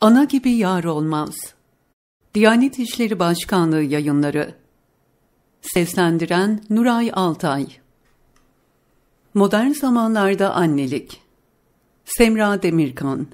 Ana gibi yar olmaz. Diyanet İşleri Başkanlığı yayınları. Seslendiren Nuray Altay. Modern zamanlarda annelik. Semra Demirkan.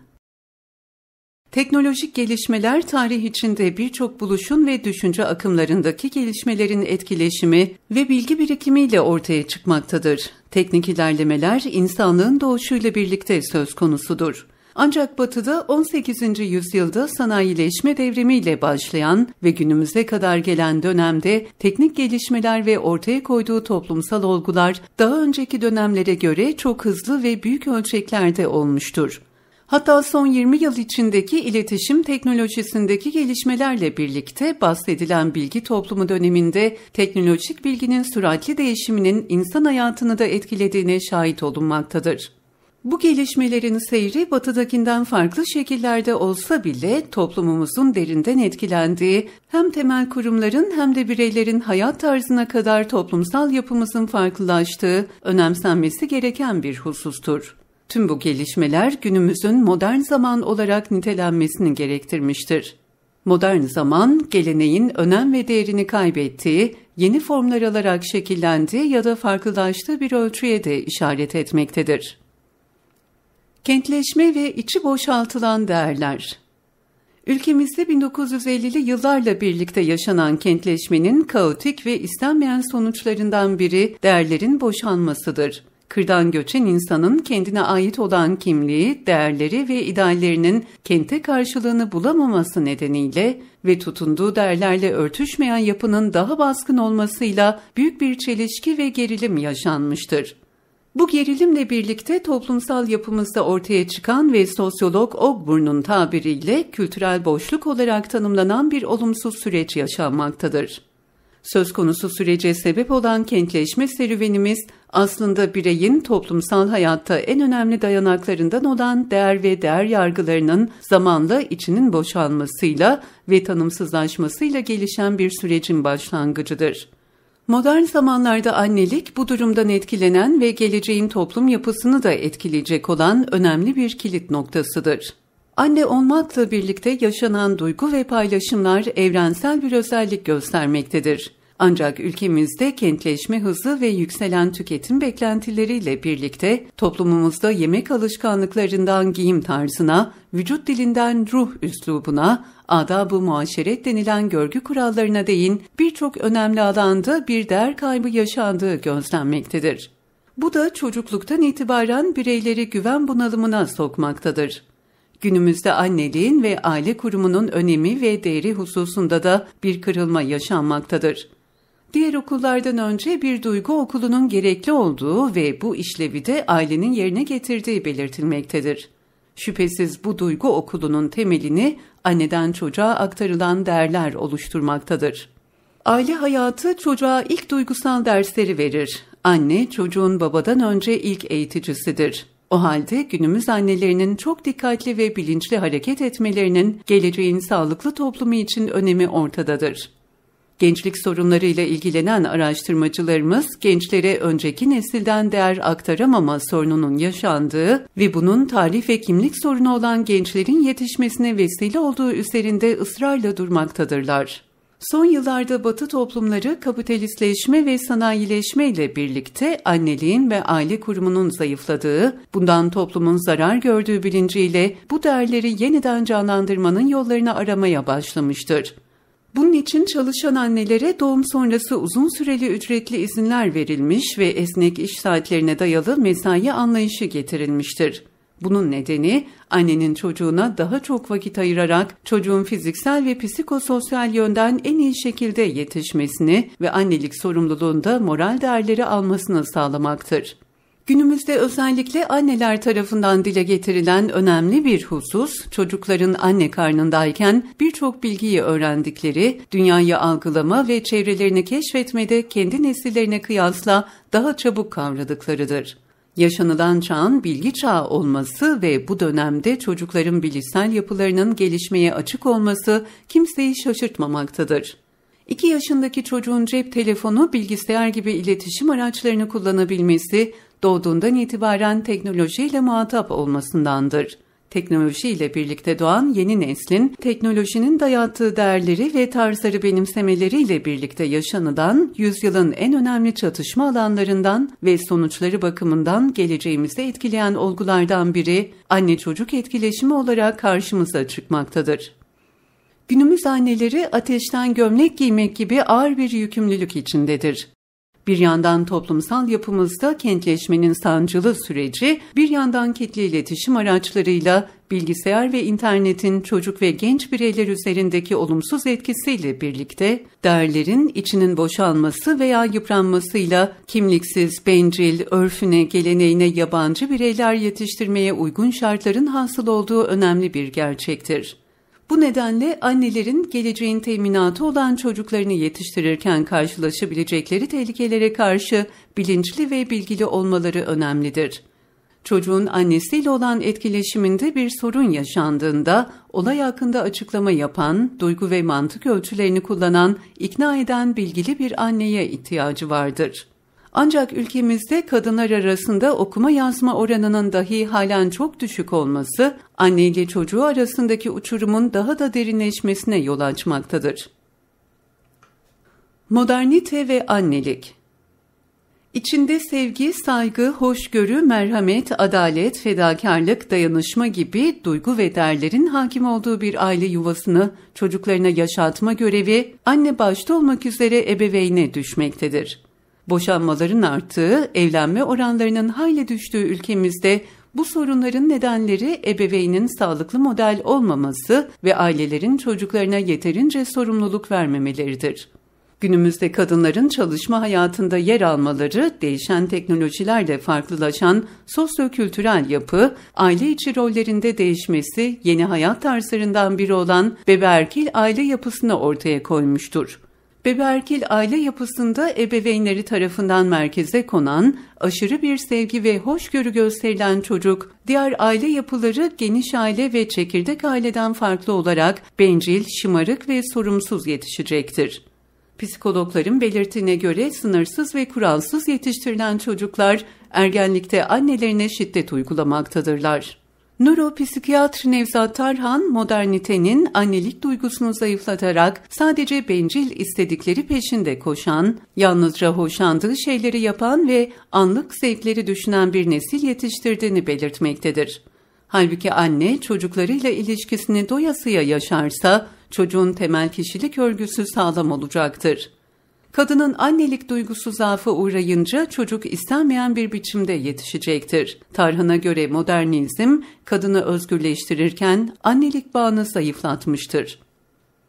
Teknolojik gelişmeler tarih içinde birçok buluşun ve düşünce akımlarındaki gelişmelerin etkileşimi ve bilgi birikimiyle ortaya çıkmaktadır. Teknik ilerlemeler insanlığın doğuşuyla birlikte söz konusudur. Ancak Batı'da 18. yüzyılda sanayileşme devrimiyle başlayan ve günümüze kadar gelen dönemde teknik gelişmeler ve ortaya koyduğu toplumsal olgular daha önceki dönemlere göre çok hızlı ve büyük ölçeklerde olmuştur. Hatta son 20 yıl içindeki iletişim teknolojisindeki gelişmelerle birlikte bahsedilen bilgi toplumu döneminde teknolojik bilginin süratli değişiminin insan hayatını da etkilediğine şahit olunmaktadır. Bu gelişmelerin seyri batıdakinden farklı şekillerde olsa bile toplumumuzun derinden etkilendiği hem temel kurumların hem de bireylerin hayat tarzına kadar toplumsal yapımızın farklılaştığı önemsenmesi gereken bir husustur. Tüm bu gelişmeler günümüzün modern zaman olarak nitelenmesini gerektirmiştir. Modern zaman, geleneğin önem ve değerini kaybettiği, yeni formlar alarak şekillendiği ya da farklılaştığı bir ölçüye de işaret etmektedir. Kentleşme ve içi boşaltılan değerler. Ülkemizde 1950'li yıllarla birlikte yaşanan kentleşmenin kaotik ve istenmeyen sonuçlarından biri değerlerin boşanmasıdır. Kırdan göçen insanın kendine ait olan kimliği, değerleri ve ideallerinin kente karşılığını bulamaması nedeniyle ve tutunduğu değerlerle örtüşmeyen yapının daha baskın olmasıyla büyük bir çelişki ve gerilim yaşanmıştır. Bu gerilimle birlikte toplumsal yapımızda ortaya çıkan ve sosyolog Ogburn'un tabiriyle kültürel boşluk olarak tanımlanan bir olumsuz süreç yaşanmaktadır. Söz konusu sürece sebep olan kentleşme serüvenimiz aslında bireyin toplumsal hayatta en önemli dayanaklarından olan değer ve değer yargılarının zamanla içinin boşalmasıyla ve tanımsızlaşmasıyla gelişen bir sürecin başlangıcıdır. Modern zamanlarda annelik bu durumdan etkilenen ve geleceğin toplum yapısını da etkileyecek olan önemli bir kilit noktasıdır. Anne olmakla birlikte yaşanan duygu ve paylaşımlar evrensel bir özellik göstermektedir. Ancak ülkemizde kentleşme hızı ve yükselen tüketim beklentileriyle birlikte toplumumuzda yemek alışkanlıklarından giyim tarzına, vücut dilinden ruh üslubuna, adab-ı muaşeret denilen görgü kurallarına değin birçok önemli alanda bir değer kaybı yaşandığı gözlenmektedir. Bu da çocukluktan itibaren bireyleri güven bunalımına sokmaktadır. Günümüzde anneliğin ve aile kurumunun önemi ve değeri hususunda da bir kırılma yaşanmaktadır diğer okullardan önce bir duygu okulunun gerekli olduğu ve bu işlevi de ailenin yerine getirdiği belirtilmektedir. Şüphesiz bu duygu okulunun temelini anneden çocuğa aktarılan değerler oluşturmaktadır. Aile hayatı çocuğa ilk duygusal dersleri verir. Anne çocuğun babadan önce ilk eğiticisidir. O halde günümüz annelerinin çok dikkatli ve bilinçli hareket etmelerinin geleceğin sağlıklı toplumu için önemi ortadadır. Gençlik sorunlarıyla ilgilenen araştırmacılarımız gençlere önceki nesilden değer aktaramama sorununun yaşandığı ve bunun tarih ve kimlik sorunu olan gençlerin yetişmesine vesile olduğu üzerinde ısrarla durmaktadırlar. Son yıllarda Batı toplumları kapitalistleşme ve sanayileşme ile birlikte anneliğin ve aile kurumunun zayıfladığı, bundan toplumun zarar gördüğü bilinciyle bu değerleri yeniden canlandırmanın yollarını aramaya başlamıştır. Bunun için çalışan annelere doğum sonrası uzun süreli ücretli izinler verilmiş ve esnek iş saatlerine dayalı mesai anlayışı getirilmiştir. Bunun nedeni annenin çocuğuna daha çok vakit ayırarak çocuğun fiziksel ve psikososyal yönden en iyi şekilde yetişmesini ve annelik sorumluluğunda moral değerleri almasını sağlamaktır. Günümüzde özellikle anneler tarafından dile getirilen önemli bir husus, çocukların anne karnındayken birçok bilgiyi öğrendikleri, dünyayı algılama ve çevrelerini keşfetmede kendi nesillerine kıyasla daha çabuk kavradıklarıdır. Yaşanılan çağın bilgi çağı olması ve bu dönemde çocukların bilişsel yapılarının gelişmeye açık olması kimseyi şaşırtmamaktadır. 2 yaşındaki çocuğun cep telefonu, bilgisayar gibi iletişim araçlarını kullanabilmesi, doğduğundan itibaren teknolojiyle muhatap olmasındandır. Teknolojiyle birlikte doğan yeni neslin teknolojinin dayattığı değerleri ve tarzları benimsemeleriyle birlikte yaşanılan yüzyılın en önemli çatışma alanlarından ve sonuçları bakımından geleceğimizi etkileyen olgulardan biri anne çocuk etkileşimi olarak karşımıza çıkmaktadır. Günümüz anneleri ateşten gömlek giymek gibi ağır bir yükümlülük içindedir. Bir yandan toplumsal yapımızda kentleşmenin sancılı süreci, bir yandan kitle iletişim araçlarıyla bilgisayar ve internetin çocuk ve genç bireyler üzerindeki olumsuz etkisiyle birlikte değerlerin içinin boşalması veya yıpranmasıyla kimliksiz, bencil, örfüne, geleneğine yabancı bireyler yetiştirmeye uygun şartların hasıl olduğu önemli bir gerçektir. Bu nedenle annelerin geleceğin teminatı olan çocuklarını yetiştirirken karşılaşabilecekleri tehlikelere karşı bilinçli ve bilgili olmaları önemlidir. Çocuğun annesiyle olan etkileşiminde bir sorun yaşandığında olay hakkında açıklama yapan, duygu ve mantık ölçülerini kullanan, ikna eden bilgili bir anneye ihtiyacı vardır. Ancak ülkemizde kadınlar arasında okuma yazma oranının dahi halen çok düşük olması, anne ile çocuğu arasındaki uçurumun daha da derinleşmesine yol açmaktadır. Modernite ve annelik İçinde sevgi, saygı, hoşgörü, merhamet, adalet, fedakarlık, dayanışma gibi duygu ve değerlerin hakim olduğu bir aile yuvasını çocuklarına yaşatma görevi anne başta olmak üzere ebeveyne düşmektedir. Boşanmaların arttığı, evlenme oranlarının hayli düştüğü ülkemizde bu sorunların nedenleri ebeveynin sağlıklı model olmaması ve ailelerin çocuklarına yeterince sorumluluk vermemeleridir. Günümüzde kadınların çalışma hayatında yer almaları, değişen teknolojilerle farklılaşan sosyo-kültürel yapı, aile içi rollerinde değişmesi yeni hayat tarzlarından biri olan beberkil aile yapısını ortaya koymuştur. Beberkil aile yapısında ebeveynleri tarafından merkeze konan, aşırı bir sevgi ve hoşgörü gösterilen çocuk, diğer aile yapıları geniş aile ve çekirdek aileden farklı olarak bencil, şımarık ve sorumsuz yetişecektir. Psikologların belirtine göre sınırsız ve kuralsız yetiştirilen çocuklar ergenlikte annelerine şiddet uygulamaktadırlar. Nöropsikiyatr Nevzat Tarhan, modernitenin annelik duygusunu zayıflatarak sadece bencil istedikleri peşinde koşan, yalnızca hoşlandığı şeyleri yapan ve anlık zevkleri düşünen bir nesil yetiştirdiğini belirtmektedir. Halbuki anne çocuklarıyla ilişkisini doyasıya yaşarsa çocuğun temel kişilik örgüsü sağlam olacaktır. Kadının annelik duygusu zaafa uğrayınca çocuk istenmeyen bir biçimde yetişecektir. Tarhan'a göre modernizm kadını özgürleştirirken annelik bağını zayıflatmıştır.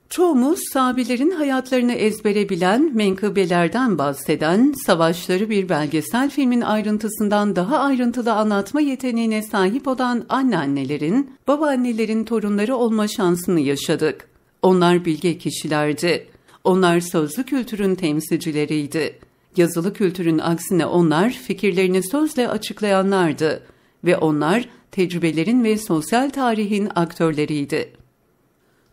Çoğumuz sahabilerin hayatlarını ezbere bilen, menkıbelerden bahseden, savaşları bir belgesel filmin ayrıntısından daha ayrıntılı anlatma yeteneğine sahip olan anneannelerin, babaannelerin torunları olma şansını yaşadık. Onlar bilge kişilerdi. Onlar sözlü kültürün temsilcileriydi. Yazılı kültürün aksine onlar fikirlerini sözle açıklayanlardı ve onlar tecrübelerin ve sosyal tarihin aktörleriydi.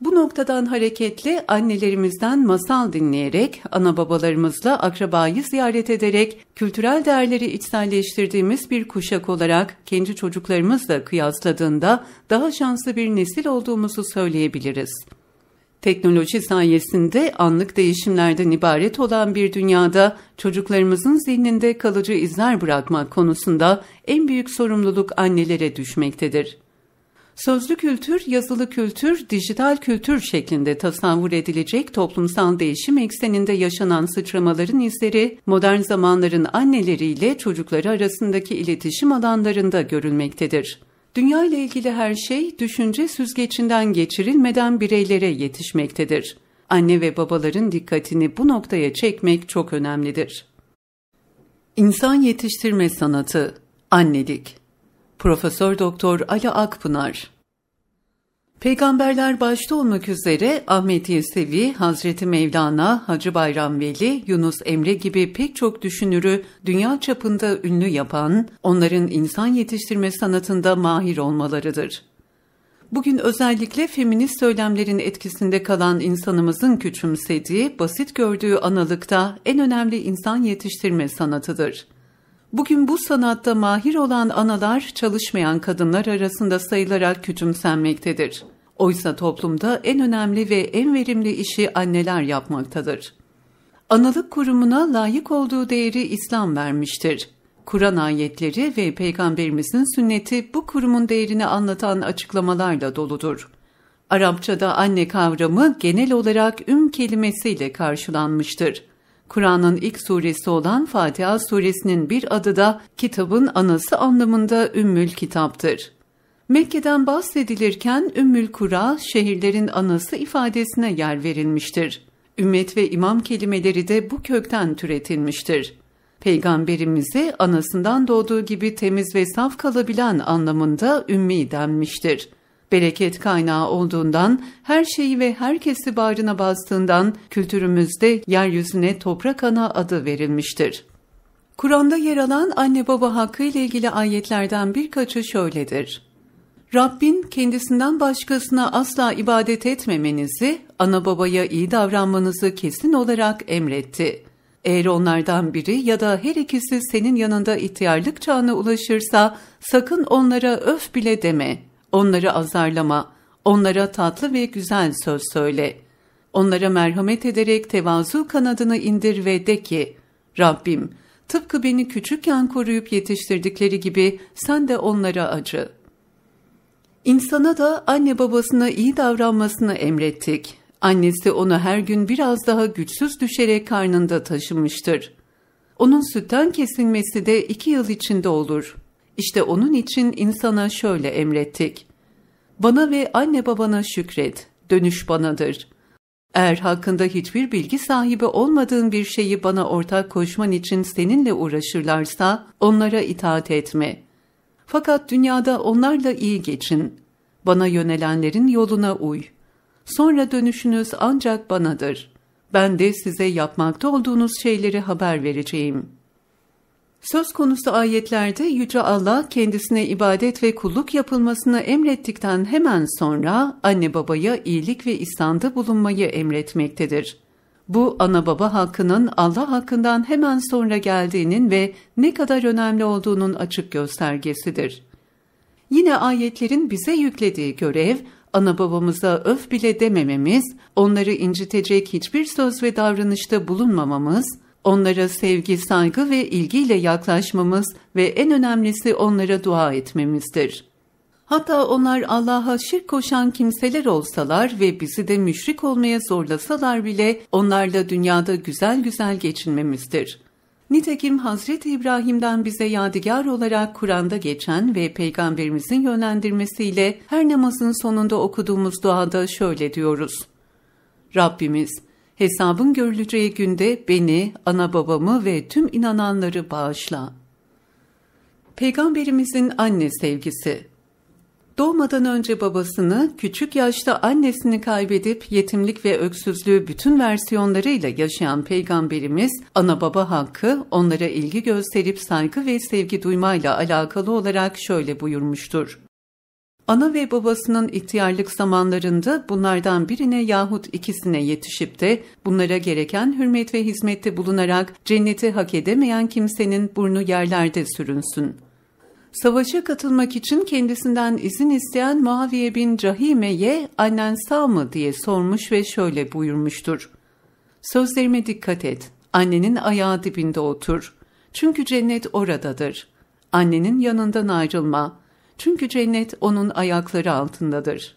Bu noktadan hareketle annelerimizden masal dinleyerek, ana babalarımızla akrabayı ziyaret ederek kültürel değerleri içselleştirdiğimiz bir kuşak olarak kendi çocuklarımızla kıyasladığında daha şanslı bir nesil olduğumuzu söyleyebiliriz.'' Teknoloji sayesinde anlık değişimlerden ibaret olan bir dünyada çocuklarımızın zihninde kalıcı izler bırakmak konusunda en büyük sorumluluk annelere düşmektedir. Sözlü kültür, yazılı kültür, dijital kültür şeklinde tasavvur edilecek toplumsal değişim ekseninde yaşanan sıçramaların izleri modern zamanların anneleriyle çocukları arasındaki iletişim alanlarında görülmektedir. Dünya ile ilgili her şey düşünce süzgecinden geçirilmeden bireylere yetişmektedir. Anne ve babaların dikkatini bu noktaya çekmek çok önemlidir. İnsan yetiştirme sanatı, annelik. Profesör Doktor Ali Akpınar Peygamberler başta olmak üzere Ahmet Yesevi, Hazreti Mevlana, Hacı Bayram Veli, Yunus Emre gibi pek çok düşünürü dünya çapında ünlü yapan, onların insan yetiştirme sanatında mahir olmalarıdır. Bugün özellikle feminist söylemlerin etkisinde kalan insanımızın küçümsediği, basit gördüğü analıkta en önemli insan yetiştirme sanatıdır. Bugün bu sanatta mahir olan analar çalışmayan kadınlar arasında sayılarak küçümsenmektedir. Oysa toplumda en önemli ve en verimli işi anneler yapmaktadır. Analık kurumuna layık olduğu değeri İslam vermiştir. Kur'an ayetleri ve Peygamberimizin sünneti bu kurumun değerini anlatan açıklamalarla doludur. Arapçada anne kavramı genel olarak üm kelimesiyle karşılanmıştır. Kur'an'ın ilk suresi olan Fatiha suresinin bir adı da kitabın anası anlamında ümmül kitaptır. Mekke'den bahsedilirken Ümmül Kura şehirlerin anası ifadesine yer verilmiştir. Ümmet ve imam kelimeleri de bu kökten türetilmiştir. Peygamberimize anasından doğduğu gibi temiz ve saf kalabilen anlamında ümmi denmiştir. Bereket kaynağı olduğundan, her şeyi ve herkesi bağrına bastığından kültürümüzde yeryüzüne toprak ana adı verilmiştir. Kur'an'da yer alan anne baba hakkı ile ilgili ayetlerden birkaçı şöyledir. Rabbin kendisinden başkasına asla ibadet etmemenizi, ana babaya iyi davranmanızı kesin olarak emretti. Eğer onlardan biri ya da her ikisi senin yanında ihtiyarlık çağına ulaşırsa sakın onlara öf bile deme, onları azarlama, onlara tatlı ve güzel söz söyle. Onlara merhamet ederek tevazu kanadını indir ve de ki, Rabbim, tıpkı beni küçükken koruyup yetiştirdikleri gibi sen de onlara acı.'' İnsana da anne babasına iyi davranmasını emrettik. Annesi onu her gün biraz daha güçsüz düşerek karnında taşımıştır. Onun sütten kesilmesi de iki yıl içinde olur. İşte onun için insana şöyle emrettik. Bana ve anne babana şükret, dönüş banadır. Eğer hakkında hiçbir bilgi sahibi olmadığın bir şeyi bana ortak koşman için seninle uğraşırlarsa onlara itaat etme.'' Fakat dünyada onlarla iyi geçin. Bana yönelenlerin yoluna uy. Sonra dönüşünüz ancak banadır. Ben de size yapmakta olduğunuz şeyleri haber vereceğim. Söz konusu ayetlerde Yüce Allah kendisine ibadet ve kulluk yapılmasını emrettikten hemen sonra anne babaya iyilik ve ihsanda bulunmayı emretmektedir. Bu ana baba hakkının Allah hakkından hemen sonra geldiğinin ve ne kadar önemli olduğunun açık göstergesidir. Yine ayetlerin bize yüklediği görev, ana babamıza öf bile demememiz, onları incitecek hiçbir söz ve davranışta bulunmamamız, onlara sevgi, saygı ve ilgiyle yaklaşmamız ve en önemlisi onlara dua etmemizdir.'' Hatta onlar Allah'a şirk koşan kimseler olsalar ve bizi de müşrik olmaya zorlasalar bile onlarla dünyada güzel güzel geçinmemizdir. Nitekim Hazreti İbrahim'den bize yadigar olarak Kur'an'da geçen ve Peygamberimizin yönlendirmesiyle her namazın sonunda okuduğumuz duada şöyle diyoruz. Rabbimiz, hesabın görüleceği günde beni, ana babamı ve tüm inananları bağışla. Peygamberimizin anne sevgisi Doğmadan önce babasını, küçük yaşta annesini kaybedip yetimlik ve öksüzlüğü bütün versiyonlarıyla yaşayan Peygamberimiz, ana baba hakkı onlara ilgi gösterip saygı ve sevgi duymayla alakalı olarak şöyle buyurmuştur. Ana ve babasının ihtiyarlık zamanlarında bunlardan birine yahut ikisine yetişip de bunlara gereken hürmet ve hizmette bulunarak cenneti hak edemeyen kimsenin burnu yerlerde sürünsün.'' Savaşa katılmak için kendisinden izin isteyen Muaviye bin Cahime'ye annen sağ mı diye sormuş ve şöyle buyurmuştur. Sözlerime dikkat et, annenin ayağı dibinde otur. Çünkü cennet oradadır. Annenin yanından ayrılma. Çünkü cennet onun ayakları altındadır.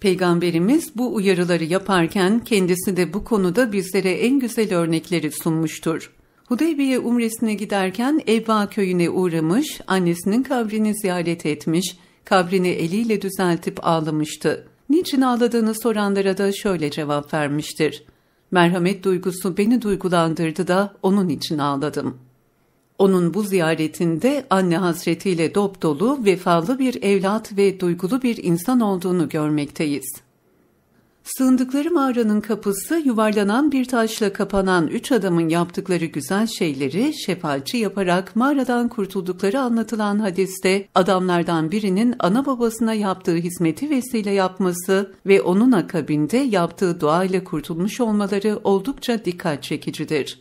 Peygamberimiz bu uyarıları yaparken kendisi de bu konuda bizlere en güzel örnekleri sunmuştur. Hudeybiye umresine giderken Evva köyüne uğramış, annesinin kabrini ziyaret etmiş, kabrini eliyle düzeltip ağlamıştı. Niçin ağladığını soranlara da şöyle cevap vermiştir. Merhamet duygusu beni duygulandırdı da onun için ağladım. Onun bu ziyaretinde anne hasretiyle dop dolu, vefalı bir evlat ve duygulu bir insan olduğunu görmekteyiz.'' Sığındıkları mağaranın kapısı yuvarlanan bir taşla kapanan üç adamın yaptıkları güzel şeyleri şefaatçi yaparak mağaradan kurtuldukları anlatılan hadiste adamlardan birinin ana babasına yaptığı hizmeti vesile yapması ve onun akabinde yaptığı dua ile kurtulmuş olmaları oldukça dikkat çekicidir.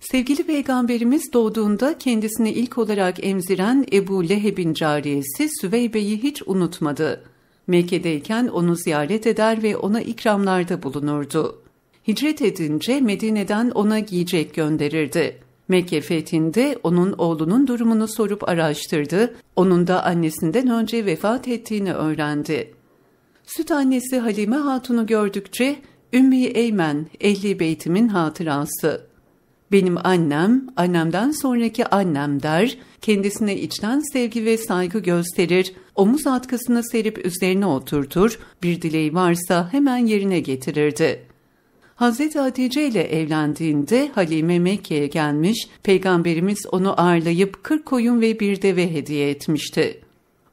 Sevgili Peygamberimiz doğduğunda kendisini ilk olarak emziren Ebu Leheb'in cariyesi Süveybe'yi hiç unutmadı.'' Mekke'deyken onu ziyaret eder ve ona ikramlarda bulunurdu. Hicret edince Medine'den ona giyecek gönderirdi. Mekke fethinde onun oğlunun durumunu sorup araştırdı, onun da annesinden önce vefat ettiğini öğrendi. Süt annesi Halime Hatun'u gördükçe, Ümmi Eymen, Ehli Beytim'in hatırası benim annem, annemden sonraki annem der, kendisine içten sevgi ve saygı gösterir, omuz atkısına serip üzerine oturtur, bir dileği varsa hemen yerine getirirdi. Hz. Hatice ile evlendiğinde Halime Mekke'ye gelmiş, Peygamberimiz onu ağırlayıp kırk koyun ve bir deve hediye etmişti.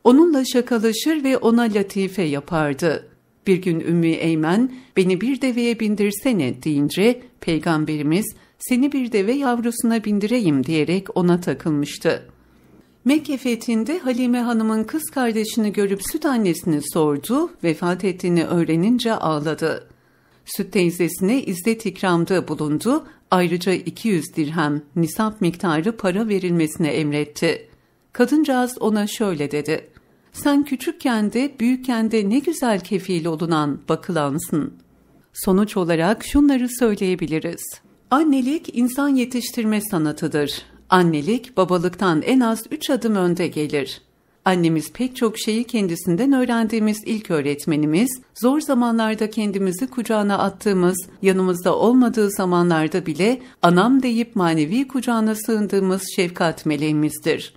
Onunla şakalaşır ve ona latife yapardı.'' Bir gün Ümmü Eymen beni bir deveye bindirsene deyince peygamberimiz seni bir deve yavrusuna bindireyim diyerek ona takılmıştı. Mekke fethinde Halime Hanım'ın kız kardeşini görüp süt annesini sordu, vefat ettiğini öğrenince ağladı. Süt teyzesine izzet ikramda bulundu, ayrıca 200 dirhem nisap miktarı para verilmesine emretti. Kadıncağız ona şöyle dedi. Sen küçükken de büyükken de ne güzel kefil olunan bakılansın. Sonuç olarak şunları söyleyebiliriz. Annelik insan yetiştirme sanatıdır. Annelik babalıktan en az üç adım önde gelir. Annemiz pek çok şeyi kendisinden öğrendiğimiz ilk öğretmenimiz, zor zamanlarda kendimizi kucağına attığımız, yanımızda olmadığı zamanlarda bile anam deyip manevi kucağına sığındığımız şefkat meleğimizdir.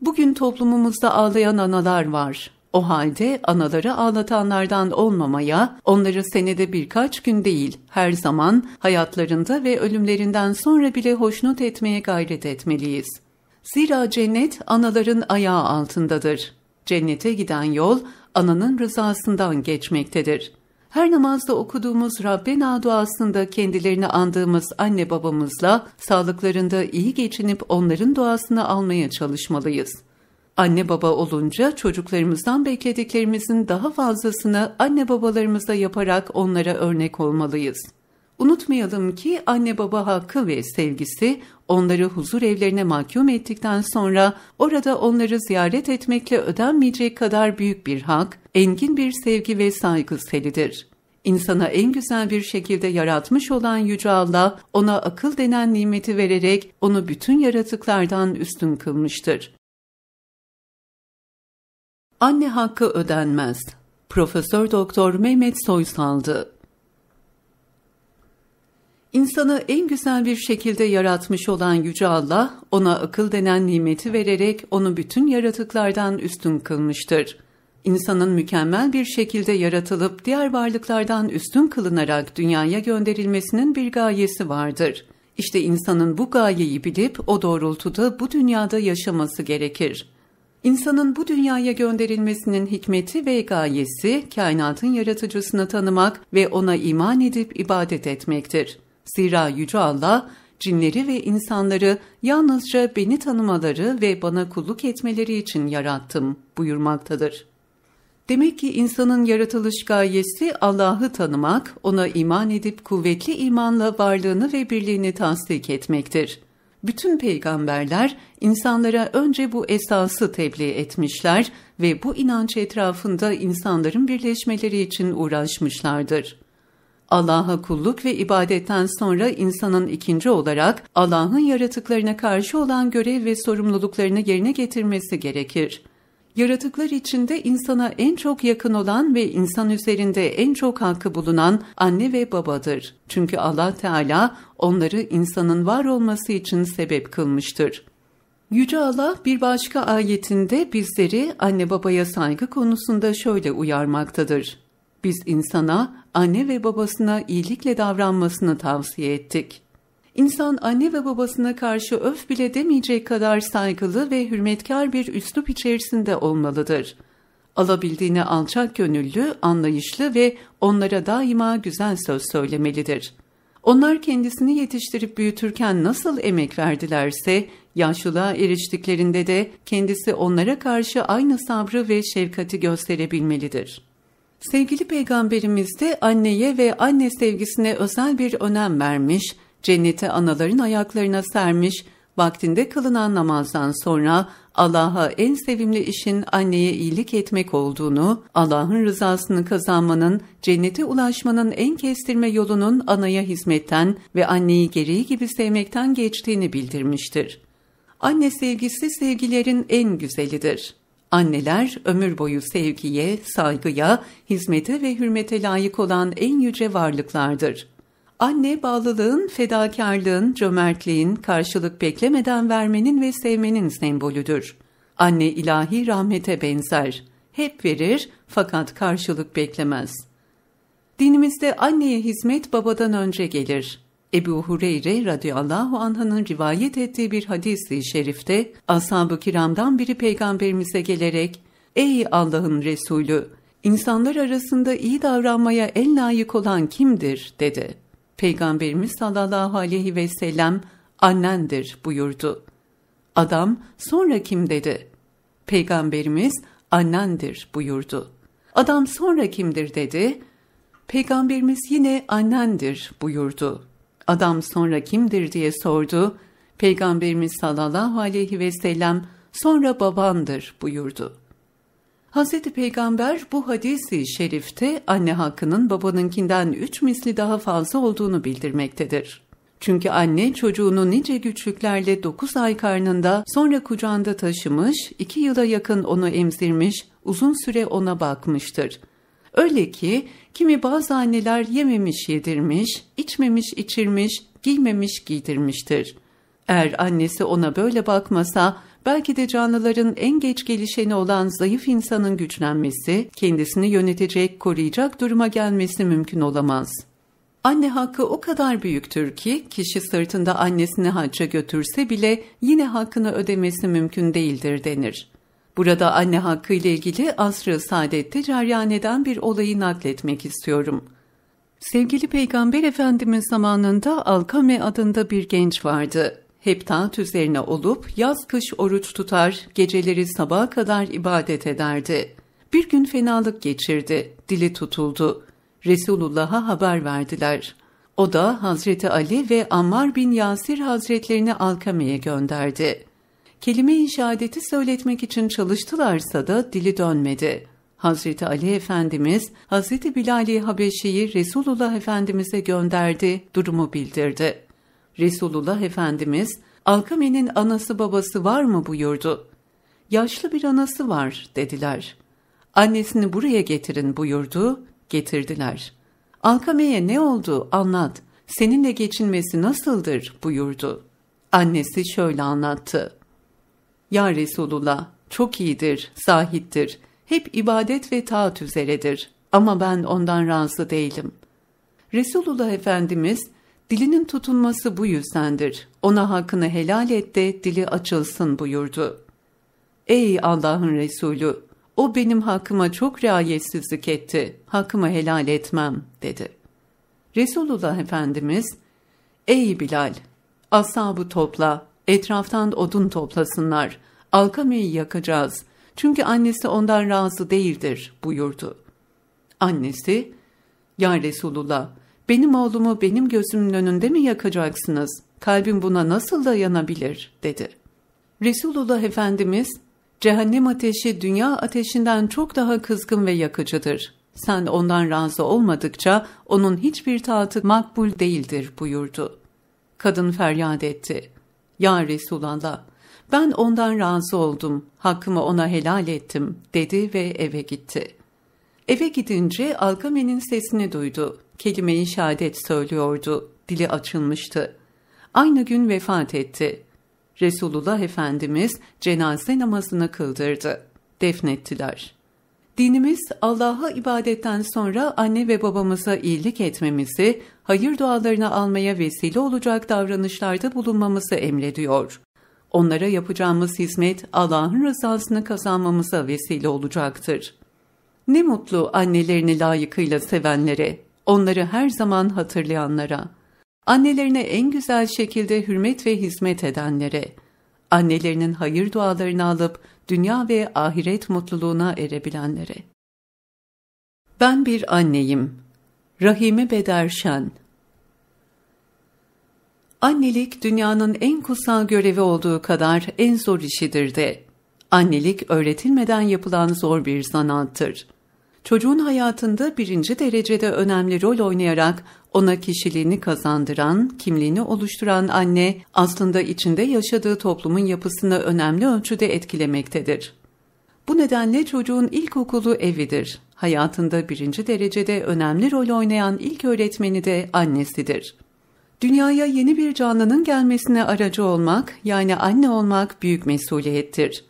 Bugün toplumumuzda ağlayan analar var. O halde anaları ağlatanlardan olmamaya, onları senede birkaç gün değil, her zaman hayatlarında ve ölümlerinden sonra bile hoşnut etmeye gayret etmeliyiz. Zira cennet anaların ayağı altındadır. Cennete giden yol ananın rızasından geçmektedir. Her namazda okuduğumuz Rabbena duasında kendilerini andığımız anne babamızla sağlıklarında iyi geçinip onların duasını almaya çalışmalıyız.'' Anne baba olunca çocuklarımızdan beklediklerimizin daha fazlasını anne babalarımızda yaparak onlara örnek olmalıyız. Unutmayalım ki anne baba hakkı ve sevgisi onları huzur evlerine mahkum ettikten sonra orada onları ziyaret etmekle ödenmeyecek kadar büyük bir hak, engin bir sevgi ve saygı selidir. İnsana en güzel bir şekilde yaratmış olan Yüce Allah ona akıl denen nimeti vererek onu bütün yaratıklardan üstün kılmıştır. Anne hakkı ödenmez. Profesör Doktor Mehmet Soysaldı. İnsanı en güzel bir şekilde yaratmış olan Yüce Allah, ona akıl denen nimeti vererek onu bütün yaratıklardan üstün kılmıştır. İnsanın mükemmel bir şekilde yaratılıp diğer varlıklardan üstün kılınarak dünyaya gönderilmesinin bir gayesi vardır. İşte insanın bu gayeyi bilip o doğrultuda bu dünyada yaşaması gerekir.'' İnsanın bu dünyaya gönderilmesinin hikmeti ve gayesi kainatın yaratıcısını tanımak ve ona iman edip ibadet etmektir. Zira Yüce Allah cinleri ve insanları yalnızca beni tanımaları ve bana kulluk etmeleri için yarattım buyurmaktadır. Demek ki insanın yaratılış gayesi Allah'ı tanımak, ona iman edip kuvvetli imanla varlığını ve birliğini tasdik etmektir.'' bütün peygamberler insanlara önce bu esası tebliğ etmişler ve bu inanç etrafında insanların birleşmeleri için uğraşmışlardır. Allah'a kulluk ve ibadetten sonra insanın ikinci olarak Allah'ın yaratıklarına karşı olan görev ve sorumluluklarını yerine getirmesi gerekir. Yaratıklar içinde insana en çok yakın olan ve insan üzerinde en çok hakkı bulunan anne ve babadır. Çünkü Allah Teala onları insanın var olması için sebep kılmıştır. Yüce Allah bir başka ayetinde bizleri anne babaya saygı konusunda şöyle uyarmaktadır. Biz insana anne ve babasına iyilikle davranmasını tavsiye ettik. İnsan anne ve babasına karşı öf bile demeyecek kadar saygılı ve hürmetkar bir üslup içerisinde olmalıdır. Alabildiğine alçak gönüllü, anlayışlı ve onlara daima güzel söz söylemelidir. Onlar kendisini yetiştirip büyütürken nasıl emek verdilerse, yaşlılığa eriştiklerinde de kendisi onlara karşı aynı sabrı ve şefkati gösterebilmelidir.'' Sevgili peygamberimiz de anneye ve anne sevgisine özel bir önem vermiş, cennete anaların ayaklarına sermiş, vaktinde kılınan namazdan sonra Allah'a en sevimli işin anneye iyilik etmek olduğunu, Allah'ın rızasını kazanmanın, cennete ulaşmanın en kestirme yolunun anaya hizmetten ve anneyi gereği gibi sevmekten geçtiğini bildirmiştir. Anne sevgisi sevgilerin en güzelidir. Anneler ömür boyu sevgiye, saygıya, hizmete ve hürmete layık olan en yüce varlıklardır.'' Anne bağlılığın, fedakarlığın, cömertliğin, karşılık beklemeden vermenin ve sevmenin sembolüdür. Anne ilahi rahmete benzer. Hep verir fakat karşılık beklemez. Dinimizde anneye hizmet babadan önce gelir. Ebu Hureyre radıyallahu anh'ın rivayet ettiği bir hadis-i şerifte ashab-ı kiramdan biri peygamberimize gelerek ''Ey Allah'ın Resulü, insanlar arasında iyi davranmaya en layık olan kimdir?'' dedi. Peygamberimiz sallallahu aleyhi ve sellem annendir buyurdu. Adam sonra kim dedi? Peygamberimiz annendir buyurdu. Adam sonra kimdir dedi? Peygamberimiz yine annendir buyurdu. Adam sonra kimdir diye sordu. Peygamberimiz sallallahu aleyhi ve sellem sonra babandır buyurdu. Hz. Peygamber bu hadisi şerifte anne hakkının babanınkinden üç misli daha fazla olduğunu bildirmektedir. Çünkü anne çocuğunu nice güçlüklerle 9 ay karnında sonra kucağında taşımış, 2 yıla yakın onu emzirmiş, uzun süre ona bakmıştır. Öyle ki kimi bazı anneler yememiş yedirmiş, içmemiş içirmiş, giymemiş giydirmiştir. Eğer annesi ona böyle bakmasa belki de canlıların en geç gelişeni olan zayıf insanın güçlenmesi, kendisini yönetecek, koruyacak duruma gelmesi mümkün olamaz. Anne hakkı o kadar büyüktür ki kişi sırtında annesini hacca götürse bile yine hakkını ödemesi mümkün değildir denir. Burada anne hakkı ile ilgili asr-ı saadette ceryan eden bir olayı nakletmek istiyorum.'' Sevgili Peygamber Efendimiz zamanında Alkame adında bir genç vardı hep taat üzerine olup yaz-kış oruç tutar, geceleri sabaha kadar ibadet ederdi. Bir gün fenalık geçirdi, dili tutuldu. Resulullah'a haber verdiler. O da Hazreti Ali ve Ammar bin Yasir Hazretlerini Alkame'ye gönderdi. Kelime-i şehadeti söyletmek için çalıştılarsa da dili dönmedi.'' Hazreti Ali Efendimiz, Hazreti Bilal-i Habeşi'yi Resulullah Efendimiz'e gönderdi, durumu bildirdi. Resulullah Efendimiz Alkame'nin anası babası var mı buyurdu. Yaşlı bir anası var dediler. Annesini buraya getirin buyurdu, getirdiler. Alkame'ye ne oldu anlat, seninle geçinmesi nasıldır buyurdu. Annesi şöyle anlattı. Ya Resulullah, çok iyidir, sahiptir, hep ibadet ve taat üzeredir ama ben ondan razı değilim. Resulullah Efendimiz Dilinin tutunması bu yüzdendir. Ona hakkını helal et de dili açılsın buyurdu. Ey Allah'ın Resulü! O benim hakkıma çok riayetsizlik etti. Hakkımı helal etmem dedi. Resulullah Efendimiz, Ey Bilal! Ashabı topla, etraftan odun toplasınlar. Alkameyi yakacağız. Çünkü annesi ondan razı değildir buyurdu. Annesi, Ya Resulullah! benim oğlumu benim gözümün önünde mi yakacaksınız? Kalbim buna nasıl dayanabilir?" dedi. Resulullah Efendimiz, "Cehennem ateşi dünya ateşinden çok daha kızgın ve yakıcıdır. Sen ondan razı olmadıkça onun hiçbir taatı makbul değildir." buyurdu. Kadın feryat etti. "Ya Resulallah, ben ondan razı oldum, hakkımı ona helal ettim." dedi ve eve gitti. Eve gidince Alkame'nin sesini duydu kelime-i şehadet söylüyordu. Dili açılmıştı. Aynı gün vefat etti. Resulullah Efendimiz cenaze namazını kıldırdı. Defnettiler. Dinimiz Allah'a ibadetten sonra anne ve babamıza iyilik etmemizi, hayır dualarını almaya vesile olacak davranışlarda bulunmamızı emrediyor. Onlara yapacağımız hizmet Allah'ın rızasını kazanmamıza vesile olacaktır. Ne mutlu annelerini layıkıyla sevenlere onları her zaman hatırlayanlara, annelerine en güzel şekilde hürmet ve hizmet edenlere, annelerinin hayır dualarını alıp dünya ve ahiret mutluluğuna erebilenlere. Ben bir anneyim. rahimi Bederşen Annelik dünyanın en kutsal görevi olduğu kadar en zor işidir de. Annelik öğretilmeden yapılan zor bir zanattır çocuğun hayatında birinci derecede önemli rol oynayarak ona kişiliğini kazandıran, kimliğini oluşturan anne aslında içinde yaşadığı toplumun yapısını önemli ölçüde etkilemektedir. Bu nedenle çocuğun ilkokulu evidir. Hayatında birinci derecede önemli rol oynayan ilk öğretmeni de annesidir. Dünyaya yeni bir canlının gelmesine aracı olmak, yani anne olmak büyük mesuliyettir.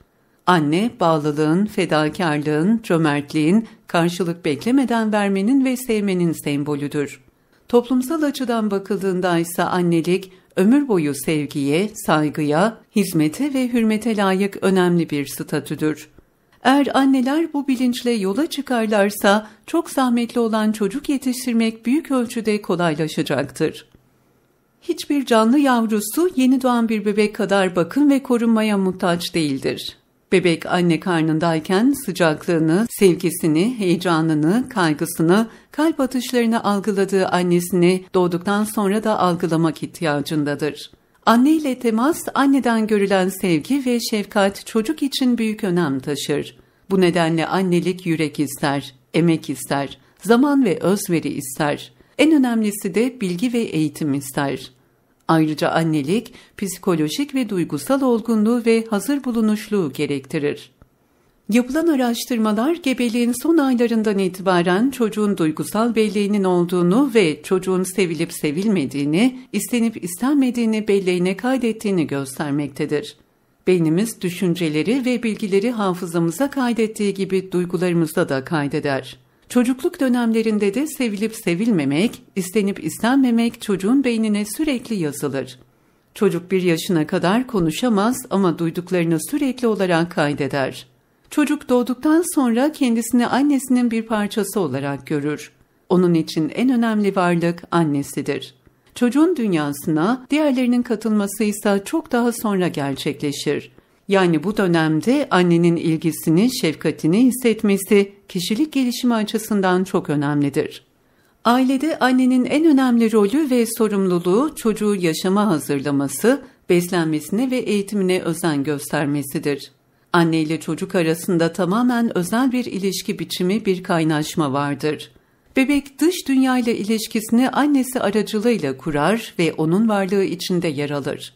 Anne, bağlılığın, fedakarlığın, cömertliğin, karşılık beklemeden vermenin ve sevmenin sembolüdür. Toplumsal açıdan bakıldığında ise annelik, ömür boyu sevgiye, saygıya, hizmete ve hürmete layık önemli bir statüdür. Eğer anneler bu bilinçle yola çıkarlarsa çok zahmetli olan çocuk yetiştirmek büyük ölçüde kolaylaşacaktır. Hiçbir canlı yavrusu yeni doğan bir bebek kadar bakım ve korunmaya muhtaç değildir. Bebek anne karnındayken sıcaklığını, sevgisini, heyecanını, kaygısını, kalp atışlarını algıladığı annesini doğduktan sonra da algılamak ihtiyacındadır. Anne ile temas, anneden görülen sevgi ve şefkat çocuk için büyük önem taşır. Bu nedenle annelik yürek ister, emek ister, zaman ve özveri ister. En önemlisi de bilgi ve eğitim ister.'' Ayrıca annelik, psikolojik ve duygusal olgunluğu ve hazır bulunuşluğu gerektirir. Yapılan araştırmalar gebeliğin son aylarından itibaren çocuğun duygusal belleğinin olduğunu ve çocuğun sevilip sevilmediğini, istenip istenmediğini belleğine kaydettiğini göstermektedir. Beynimiz düşünceleri ve bilgileri hafızamıza kaydettiği gibi duygularımızda da kaydeder. Çocukluk dönemlerinde de sevilip sevilmemek, istenip istenmemek çocuğun beynine sürekli yazılır. Çocuk bir yaşına kadar konuşamaz ama duyduklarını sürekli olarak kaydeder. Çocuk doğduktan sonra kendisini annesinin bir parçası olarak görür. Onun için en önemli varlık annesidir. Çocuğun dünyasına diğerlerinin katılması ise çok daha sonra gerçekleşir. Yani bu dönemde annenin ilgisini, şefkatini hissetmesi kişilik gelişimi açısından çok önemlidir. Ailede annenin en önemli rolü ve sorumluluğu çocuğu yaşama hazırlaması, beslenmesine ve eğitimine özen göstermesidir. Anne ile çocuk arasında tamamen özel bir ilişki biçimi bir kaynaşma vardır. Bebek dış dünya ile ilişkisini annesi aracılığıyla kurar ve onun varlığı içinde yer alır.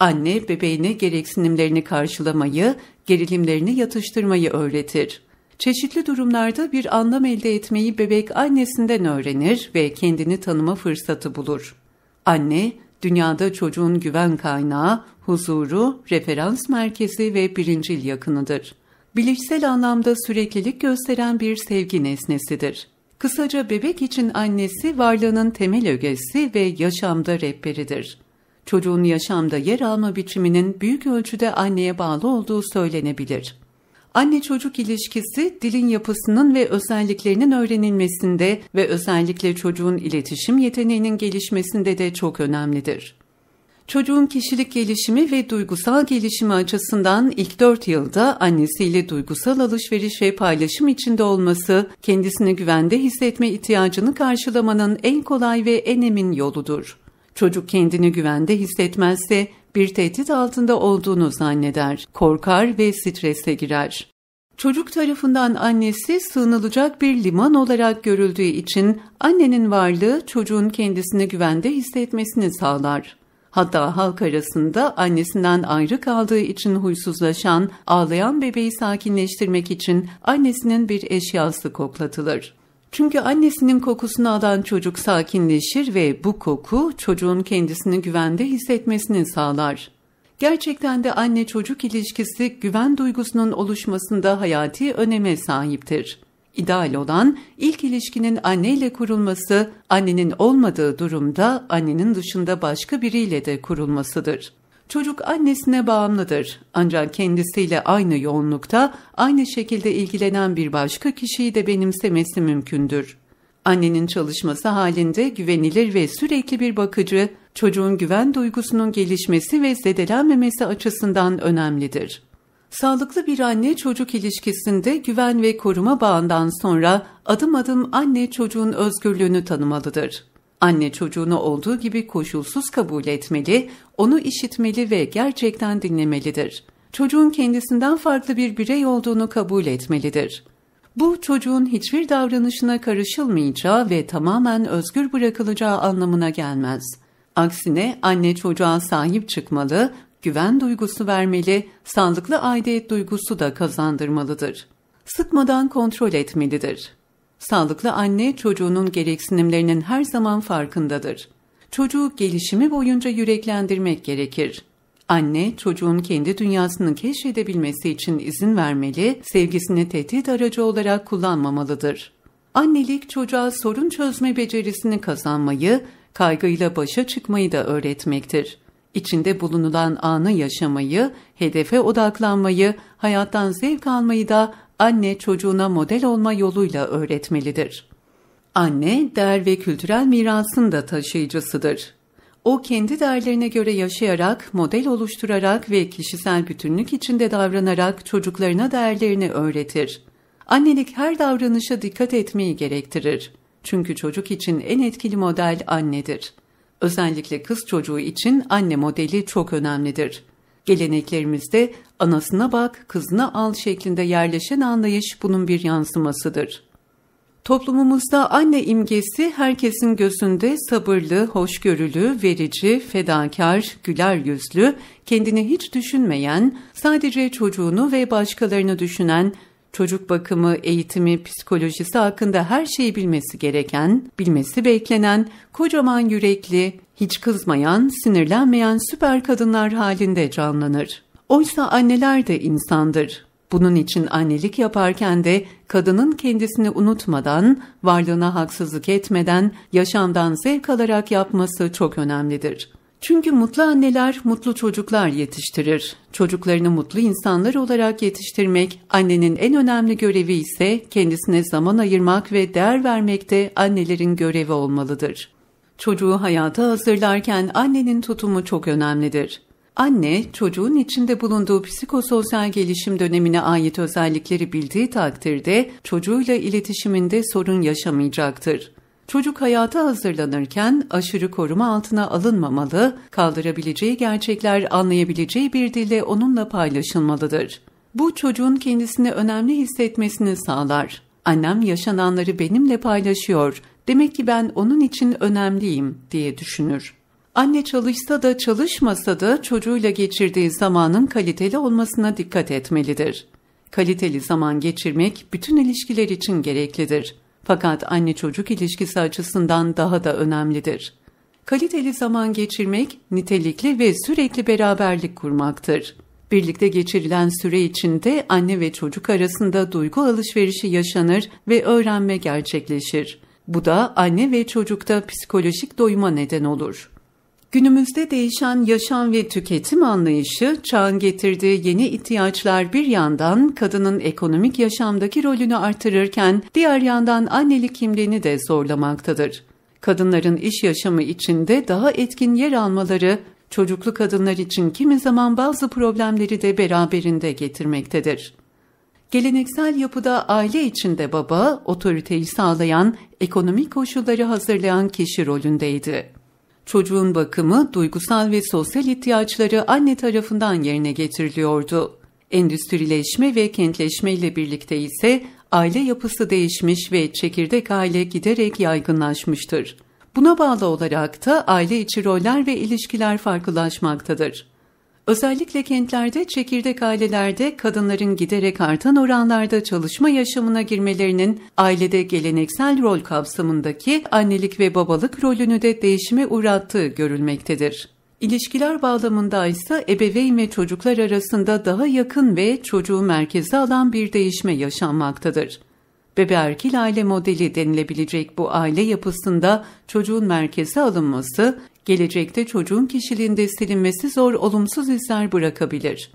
Anne bebeğine gereksinimlerini karşılamayı, gerilimlerini yatıştırmayı öğretir. Çeşitli durumlarda bir anlam elde etmeyi bebek annesinden öğrenir ve kendini tanıma fırsatı bulur. Anne, dünyada çocuğun güven kaynağı, huzuru, referans merkezi ve birincil yakınıdır. Bilişsel anlamda süreklilik gösteren bir sevgi nesnesidir. Kısaca bebek için annesi varlığının temel ögesi ve yaşamda rehberidir. Çocuğun yaşamda yer alma biçiminin büyük ölçüde anneye bağlı olduğu söylenebilir. Anne-çocuk ilişkisi dilin yapısının ve özelliklerinin öğrenilmesinde ve özellikle çocuğun iletişim yeteneğinin gelişmesinde de çok önemlidir. Çocuğun kişilik gelişimi ve duygusal gelişimi açısından ilk 4 yılda annesiyle duygusal alışveriş ve paylaşım içinde olması, kendisini güvende hissetme ihtiyacını karşılamanın en kolay ve en emin yoludur. Çocuk kendini güvende hissetmezse bir tehdit altında olduğunu zanneder, korkar ve strese girer. Çocuk tarafından annesi sığınılacak bir liman olarak görüldüğü için annenin varlığı çocuğun kendisini güvende hissetmesini sağlar. Hatta halk arasında annesinden ayrı kaldığı için huysuzlaşan, ağlayan bebeği sakinleştirmek için annesinin bir eşyası koklatılır. Çünkü annesinin kokusunu alan çocuk sakinleşir ve bu koku çocuğun kendisini güvende hissetmesini sağlar. Gerçekten de anne çocuk ilişkisi güven duygusunun oluşmasında hayati öneme sahiptir. İdeal olan ilk ilişkinin anneyle kurulması, annenin olmadığı durumda annenin dışında başka biriyle de kurulmasıdır. Çocuk annesine bağımlıdır ancak kendisiyle aynı yoğunlukta aynı şekilde ilgilenen bir başka kişiyi de benimsemesi mümkündür. Annenin çalışması halinde güvenilir ve sürekli bir bakıcı, çocuğun güven duygusunun gelişmesi ve zedelenmemesi açısından önemlidir. Sağlıklı bir anne çocuk ilişkisinde güven ve koruma bağından sonra adım adım anne çocuğun özgürlüğünü tanımalıdır. Anne çocuğunu olduğu gibi koşulsuz kabul etmeli, onu işitmeli ve gerçekten dinlemelidir. Çocuğun kendisinden farklı bir birey olduğunu kabul etmelidir. Bu çocuğun hiçbir davranışına karışılmayacağı ve tamamen özgür bırakılacağı anlamına gelmez. Aksine anne çocuğa sahip çıkmalı, güven duygusu vermeli, sağlıklı aidiyet duygusu da kazandırmalıdır. Sıkmadan kontrol etmelidir. Sağlıklı anne çocuğunun gereksinimlerinin her zaman farkındadır. Çocuğu gelişimi boyunca yüreklendirmek gerekir. Anne, çocuğun kendi dünyasını keşfedebilmesi için izin vermeli, sevgisini tehdit aracı olarak kullanmamalıdır. Annelik çocuğa sorun çözme becerisini kazanmayı, kaygıyla başa çıkmayı da öğretmektir. İçinde bulunulan anı yaşamayı, hedefe odaklanmayı, hayattan zevk almayı da anne çocuğuna model olma yoluyla öğretmelidir. Anne, değer ve kültürel mirasın da taşıyıcısıdır. O kendi değerlerine göre yaşayarak, model oluşturarak ve kişisel bütünlük içinde davranarak çocuklarına değerlerini öğretir. Annelik her davranışa dikkat etmeyi gerektirir. Çünkü çocuk için en etkili model annedir. Özellikle kız çocuğu için anne modeli çok önemlidir. Geleneklerimizde anasına bak, kızına al şeklinde yerleşen anlayış bunun bir yansımasıdır. Toplumumuzda anne imgesi herkesin gözünde sabırlı, hoşgörülü, verici, fedakar, güler yüzlü, kendini hiç düşünmeyen, sadece çocuğunu ve başkalarını düşünen, çocuk bakımı, eğitimi, psikolojisi hakkında her şeyi bilmesi gereken, bilmesi beklenen, kocaman yürekli, hiç kızmayan, sinirlenmeyen süper kadınlar halinde canlanır. Oysa anneler de insandır. Bunun için annelik yaparken de kadının kendisini unutmadan, varlığına haksızlık etmeden, yaşamdan zevk alarak yapması çok önemlidir. Çünkü mutlu anneler mutlu çocuklar yetiştirir. Çocuklarını mutlu insanlar olarak yetiştirmek, annenin en önemli görevi ise kendisine zaman ayırmak ve değer vermek de annelerin görevi olmalıdır. Çocuğu hayata hazırlarken annenin tutumu çok önemlidir. Anne, çocuğun içinde bulunduğu psikososyal gelişim dönemine ait özellikleri bildiği takdirde çocuğuyla iletişiminde sorun yaşamayacaktır. Çocuk hayata hazırlanırken aşırı koruma altına alınmamalı, kaldırabileceği gerçekler anlayabileceği bir dille onunla paylaşılmalıdır. Bu çocuğun kendisini önemli hissetmesini sağlar. Annem yaşananları benimle paylaşıyor. Demek ki ben onun için önemliyim diye düşünür. Anne çalışsa da çalışmasa da çocuğuyla geçirdiği zamanın kaliteli olmasına dikkat etmelidir. Kaliteli zaman geçirmek bütün ilişkiler için gereklidir. Fakat anne çocuk ilişkisi açısından daha da önemlidir. Kaliteli zaman geçirmek nitelikli ve sürekli beraberlik kurmaktır. Birlikte geçirilen süre içinde anne ve çocuk arasında duygu alışverişi yaşanır ve öğrenme gerçekleşir. Bu da anne ve çocukta psikolojik doyuma neden olur. Günümüzde değişen yaşam ve tüketim anlayışı çağın getirdiği yeni ihtiyaçlar bir yandan kadının ekonomik yaşamdaki rolünü artırırken diğer yandan annelik kimliğini de zorlamaktadır. Kadınların iş yaşamı içinde daha etkin yer almaları çocuklu kadınlar için kimi zaman bazı problemleri de beraberinde getirmektedir. Geleneksel yapıda aile içinde baba, otoriteyi sağlayan, ekonomik koşulları hazırlayan kişi rolündeydi. Çocuğun bakımı, duygusal ve sosyal ihtiyaçları anne tarafından yerine getiriliyordu. Endüstrileşme ve kentleşme ile birlikte ise aile yapısı değişmiş ve çekirdek aile giderek yaygınlaşmıştır. Buna bağlı olarak da aile içi roller ve ilişkiler farklılaşmaktadır. Özellikle kentlerde çekirdek ailelerde kadınların giderek artan oranlarda çalışma yaşamına girmelerinin ailede geleneksel rol kapsamındaki annelik ve babalık rolünü de değişime uğrattığı görülmektedir. İlişkiler bağlamında ise ebeveyn ve çocuklar arasında daha yakın ve çocuğu merkeze alan bir değişme yaşanmaktadır beberkil aile modeli denilebilecek bu aile yapısında çocuğun merkeze alınması, gelecekte çocuğun kişiliğinde silinmesi zor olumsuz izler bırakabilir.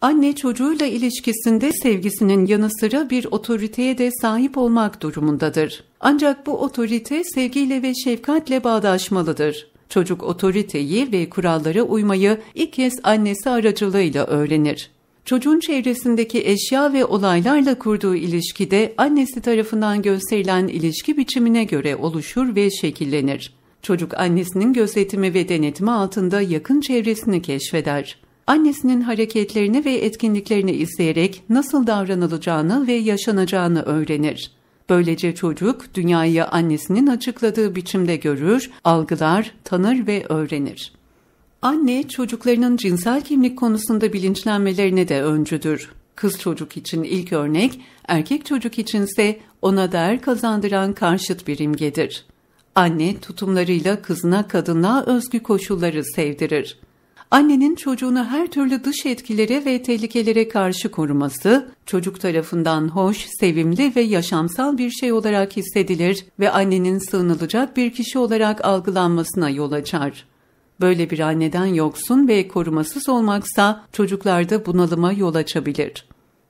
Anne çocuğuyla ilişkisinde sevgisinin yanı sıra bir otoriteye de sahip olmak durumundadır. Ancak bu otorite sevgiyle ve şefkatle bağdaşmalıdır. Çocuk otoriteyi ve kurallara uymayı ilk kez annesi aracılığıyla öğrenir çocuğun çevresindeki eşya ve olaylarla kurduğu ilişkide annesi tarafından gösterilen ilişki biçimine göre oluşur ve şekillenir. Çocuk annesinin gözetimi ve denetimi altında yakın çevresini keşfeder. Annesinin hareketlerini ve etkinliklerini izleyerek nasıl davranılacağını ve yaşanacağını öğrenir. Böylece çocuk dünyayı annesinin açıkladığı biçimde görür, algılar, tanır ve öğrenir. Anne çocuklarının cinsel kimlik konusunda bilinçlenmelerine de öncüdür. Kız çocuk için ilk örnek, erkek çocuk içinse ona değer kazandıran karşıt bir imgedir. Anne tutumlarıyla kızına kadına özgü koşulları sevdirir. Annenin çocuğunu her türlü dış etkilere ve tehlikelere karşı koruması, çocuk tarafından hoş, sevimli ve yaşamsal bir şey olarak hissedilir ve annenin sığınılacak bir kişi olarak algılanmasına yol açar. Böyle bir anneden yoksun ve korumasız olmaksa çocuklarda bunalıma yol açabilir.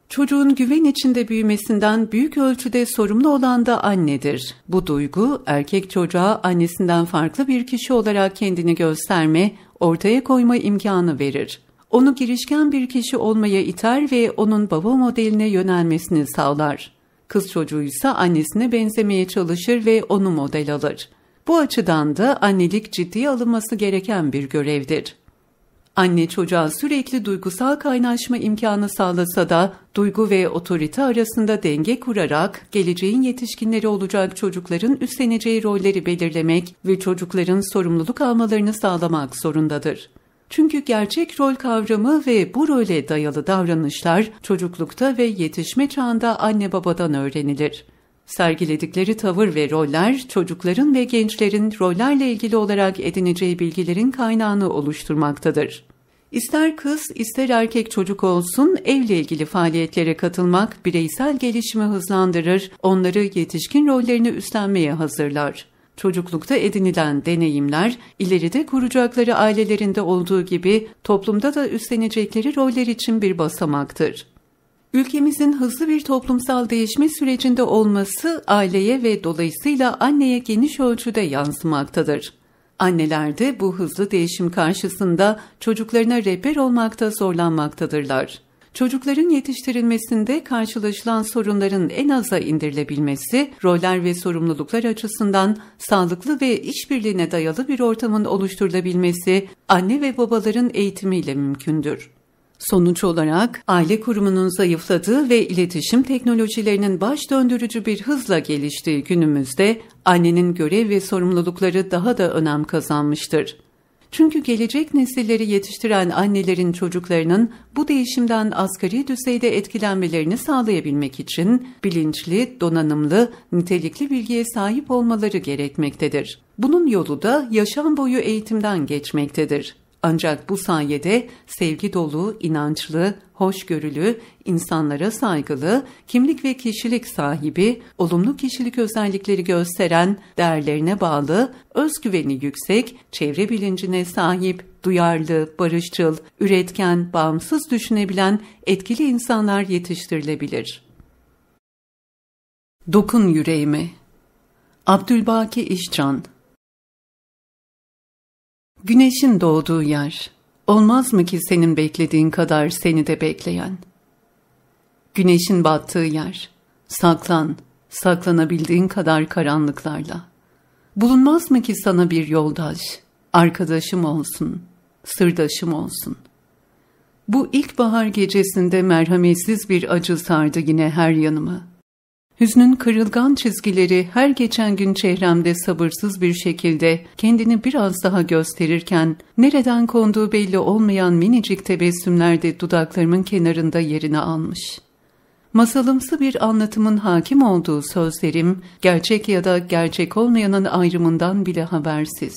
Çocuğun güven içinde büyümesinden büyük ölçüde sorumlu olan da annedir. Bu duygu erkek çocuğa annesinden farklı bir kişi olarak kendini gösterme, ortaya koyma imkanı verir. Onu girişken bir kişi olmaya iter ve onun baba modeline yönelmesini sağlar. Kız çocuğu ise annesine benzemeye çalışır ve onu model alır. Bu açıdan da annelik ciddiye alınması gereken bir görevdir. Anne çocuğa sürekli duygusal kaynaşma imkanı sağlasa da duygu ve otorite arasında denge kurarak geleceğin yetişkinleri olacak çocukların üstleneceği rolleri belirlemek ve çocukların sorumluluk almalarını sağlamak zorundadır. Çünkü gerçek rol kavramı ve bu role dayalı davranışlar çocuklukta ve yetişme çağında anne babadan öğrenilir. Sergiledikleri tavır ve roller çocukların ve gençlerin rollerle ilgili olarak edineceği bilgilerin kaynağını oluşturmaktadır. İster kız ister erkek çocuk olsun evle ilgili faaliyetlere katılmak bireysel gelişimi hızlandırır, onları yetişkin rollerini üstlenmeye hazırlar. Çocuklukta edinilen deneyimler ileride kuracakları ailelerinde olduğu gibi toplumda da üstlenecekleri roller için bir basamaktır ülkemizin hızlı bir toplumsal değişme sürecinde olması aileye ve dolayısıyla anneye geniş ölçüde yansımaktadır. Anneler de bu hızlı değişim karşısında çocuklarına rehber olmakta zorlanmaktadırlar. Çocukların yetiştirilmesinde karşılaşılan sorunların en aza indirilebilmesi, roller ve sorumluluklar açısından sağlıklı ve işbirliğine dayalı bir ortamın oluşturulabilmesi, anne ve babaların eğitimiyle mümkündür. Sonuç olarak aile kurumunun zayıfladığı ve iletişim teknolojilerinin baş döndürücü bir hızla geliştiği günümüzde annenin görev ve sorumlulukları daha da önem kazanmıştır. Çünkü gelecek nesilleri yetiştiren annelerin çocuklarının bu değişimden asgari düzeyde etkilenmelerini sağlayabilmek için bilinçli, donanımlı, nitelikli bilgiye sahip olmaları gerekmektedir. Bunun yolu da yaşam boyu eğitimden geçmektedir. Ancak bu sayede sevgi dolu, inançlı, hoşgörülü, insanlara saygılı, kimlik ve kişilik sahibi, olumlu kişilik özellikleri gösteren, değerlerine bağlı, özgüveni yüksek, çevre bilincine sahip, duyarlı, barışçıl, üretken, bağımsız düşünebilen etkili insanlar yetiştirilebilir. Dokun yüreğime. Abdülbaki İşcan Güneşin doğduğu yer. Olmaz mı ki senin beklediğin kadar seni de bekleyen? Güneşin battığı yer. Saklan, saklanabildiğin kadar karanlıklarla. Bulunmaz mı ki sana bir yoldaş, arkadaşım olsun, sırdaşım olsun? Bu ilkbahar gecesinde merhametsiz bir acı sardı yine her yanımı.'' Hüznün kırılgan çizgileri her geçen gün çehremde sabırsız bir şekilde kendini biraz daha gösterirken, nereden konduğu belli olmayan minicik tebessümler de dudaklarımın kenarında yerini almış. Masalımsı bir anlatımın hakim olduğu sözlerim, gerçek ya da gerçek olmayanın ayrımından bile habersiz.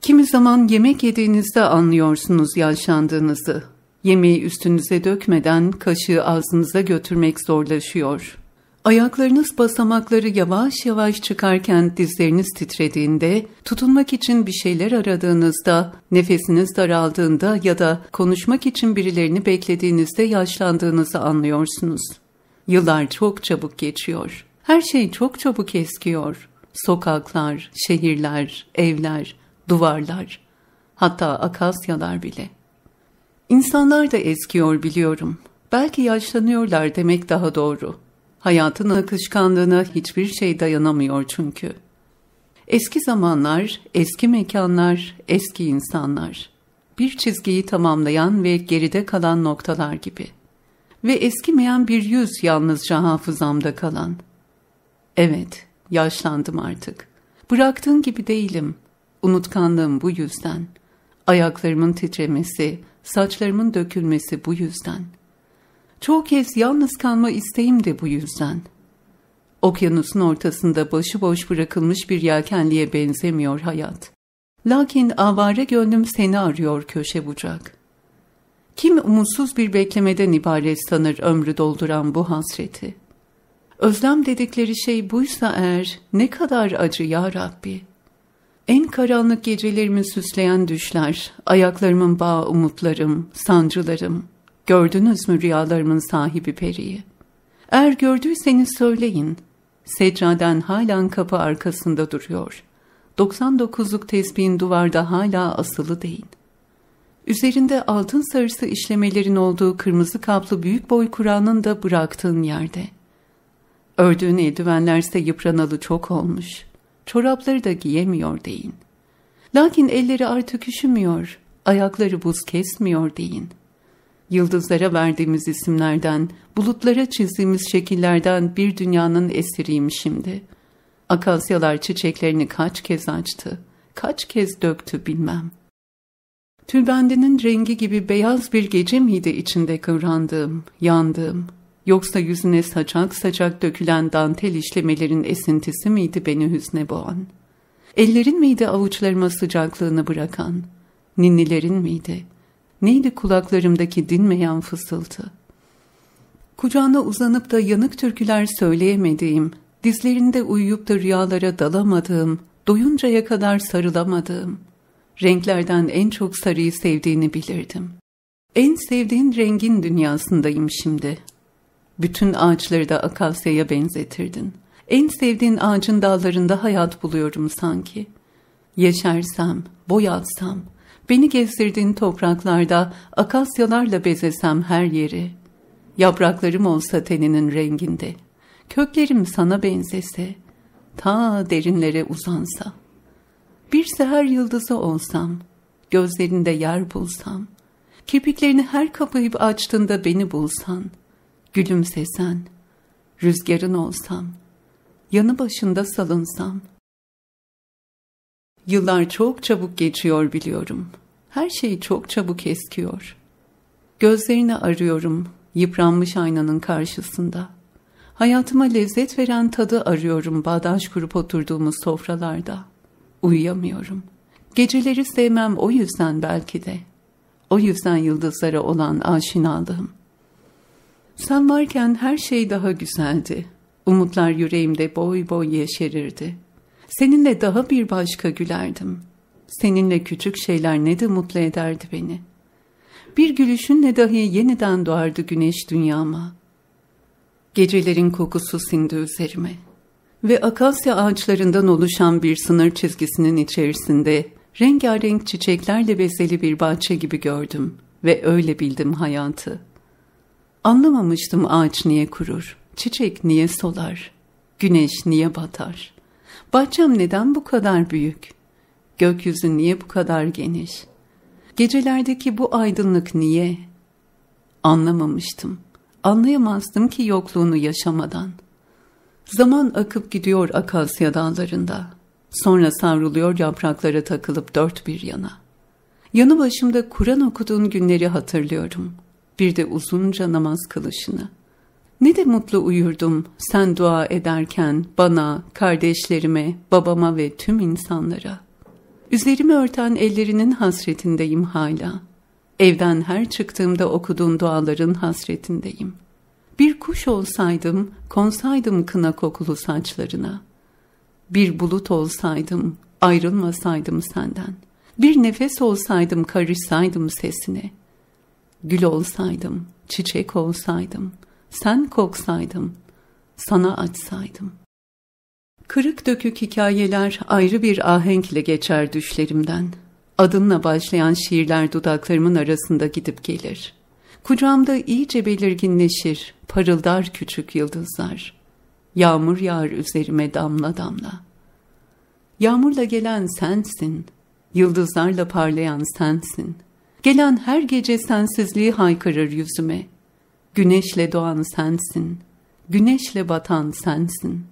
Kimi zaman yemek yediğinizde anlıyorsunuz yaşandığınızı. Yemeği üstünüze dökmeden kaşığı ağzınıza götürmek zorlaşıyor.'' Ayaklarınız basamakları yavaş yavaş çıkarken dizleriniz titrediğinde, tutunmak için bir şeyler aradığınızda, nefesiniz daraldığında ya da konuşmak için birilerini beklediğinizde yaşlandığınızı anlıyorsunuz. Yıllar çok çabuk geçiyor. Her şey çok çabuk eskiyor. Sokaklar, şehirler, evler, duvarlar, hatta akasyalar bile. İnsanlar da eskiyor biliyorum. Belki yaşlanıyorlar demek daha doğru.'' Hayatın akışkanlığına hiçbir şey dayanamıyor çünkü. Eski zamanlar, eski mekanlar, eski insanlar. Bir çizgiyi tamamlayan ve geride kalan noktalar gibi. Ve eskimeyen bir yüz yalnızca hafızamda kalan. Evet, yaşlandım artık. Bıraktığın gibi değilim. Unutkanlığım bu yüzden. Ayaklarımın titremesi, saçlarımın dökülmesi bu yüzden.'' Çoğu kez yalnız kalma isteğim de bu yüzden. Okyanusun ortasında başıboş bırakılmış bir yelkenliğe benzemiyor hayat. Lakin avare gönlüm seni arıyor köşe bucak. Kim umutsuz bir beklemeden ibaret sanır ömrü dolduran bu hasreti. Özlem dedikleri şey buysa eğer ne kadar acı ya Rabbi. En karanlık gecelerimi süsleyen düşler, ayaklarımın bağı umutlarım, sancılarım.'' Gördünüz mü rüyalarımın sahibi periyi? Eğer gördüyseniz söyleyin. Seccaden halen kapı arkasında duruyor. 99'luk tesbihin duvarda hala asılı değil. Üzerinde altın sarısı işlemelerin olduğu kırmızı kaplı büyük boy Kur'an'ın da bıraktığın yerde. Ördüğün eldivenlerse yıpranalı çok olmuş. Çorapları da giyemiyor deyin. Lakin elleri artık üşümüyor, ayakları buz kesmiyor deyin. Yıldızlara verdiğimiz isimlerden, bulutlara çizdiğimiz şekillerden bir dünyanın esiriyim şimdi. Akasyalar çiçeklerini kaç kez açtı, kaç kez döktü bilmem. Tülbendinin rengi gibi beyaz bir gece miydi içinde kıvrandığım, yandığım, yoksa yüzüne saçak saçak dökülen dantel işlemelerin esintisi miydi beni hüzne boğan? Ellerin miydi avuçlarıma sıcaklığını bırakan? Ninnilerin miydi?'' Neydi kulaklarımdaki dinmeyen fısıltı? Kucağına uzanıp da yanık türküler söyleyemediğim, dizlerinde uyuyup da rüyalara dalamadığım, doyuncaya kadar sarılamadığım, renklerden en çok sarıyı sevdiğini bilirdim. En sevdiğin rengin dünyasındayım şimdi. Bütün ağaçları da akasyaya benzetirdin. En sevdiğin ağacın dallarında hayat buluyorum sanki. Yeşersem, boyatsam, Beni gezdirdin topraklarda, akasyalarla bezesem her yeri. Yapraklarım olsa teninin renginde, köklerim sana benzese, ta derinlere uzansa. Bir seher yıldızı olsam, gözlerinde yer bulsam, kirpiklerini her kapayıp açtığında beni bulsan, gülümsesen, rüzgarın olsam, yanı başında salınsam.'' Yıllar çok çabuk geçiyor biliyorum. Her şey çok çabuk eskiyor. Gözlerini arıyorum yıpranmış aynanın karşısında. Hayatıma lezzet veren tadı arıyorum bağdaş kurup oturduğumuz sofralarda. Uyuyamıyorum. Geceleri sevmem o yüzden belki de. O yüzden yıldızlara olan aşinalığım. Sen varken her şey daha güzeldi. Umutlar yüreğimde boy boy yeşerirdi.'' Seninle daha bir başka gülerdim. Seninle küçük şeyler ne de mutlu ederdi beni. Bir gülüşünle dahi yeniden doğardı güneş dünyama. Gecelerin kokusu sindi üzerime. Ve akasya ağaçlarından oluşan bir sınır çizgisinin içerisinde rengarenk çiçeklerle bezeli bir bahçe gibi gördüm ve öyle bildim hayatı. Anlamamıştım ağaç niye kurur, çiçek niye solar, güneş niye batar.'' Bahçem neden bu kadar büyük? Gökyüzü niye bu kadar geniş? Gecelerdeki bu aydınlık niye? Anlamamıştım. Anlayamazdım ki yokluğunu yaşamadan. Zaman akıp gidiyor akasya dağlarında. Sonra savruluyor yapraklara takılıp dört bir yana. Yanı başımda Kur'an okuduğun günleri hatırlıyorum. Bir de uzunca namaz kılışını.'' Ne de mutlu uyurdum sen dua ederken bana, kardeşlerime, babama ve tüm insanlara. Üzerimi örten ellerinin hasretindeyim hala. Evden her çıktığımda okuduğun duaların hasretindeyim. Bir kuş olsaydım, konsaydım kına kokulu saçlarına. Bir bulut olsaydım, ayrılmasaydım senden. Bir nefes olsaydım, karışsaydım sesine. Gül olsaydım, çiçek olsaydım.'' sen koksaydım, sana açsaydım. Kırık dökük hikayeler ayrı bir ahenkle geçer düşlerimden. Adınla başlayan şiirler dudaklarımın arasında gidip gelir. Kucağımda iyice belirginleşir, parıldar küçük yıldızlar. Yağmur yağar üzerime damla damla. Yağmurla gelen sensin, yıldızlarla parlayan sensin. Gelen her gece sensizliği haykırır yüzüme.'' Güneşle doğan sensin, güneşle batan sensin.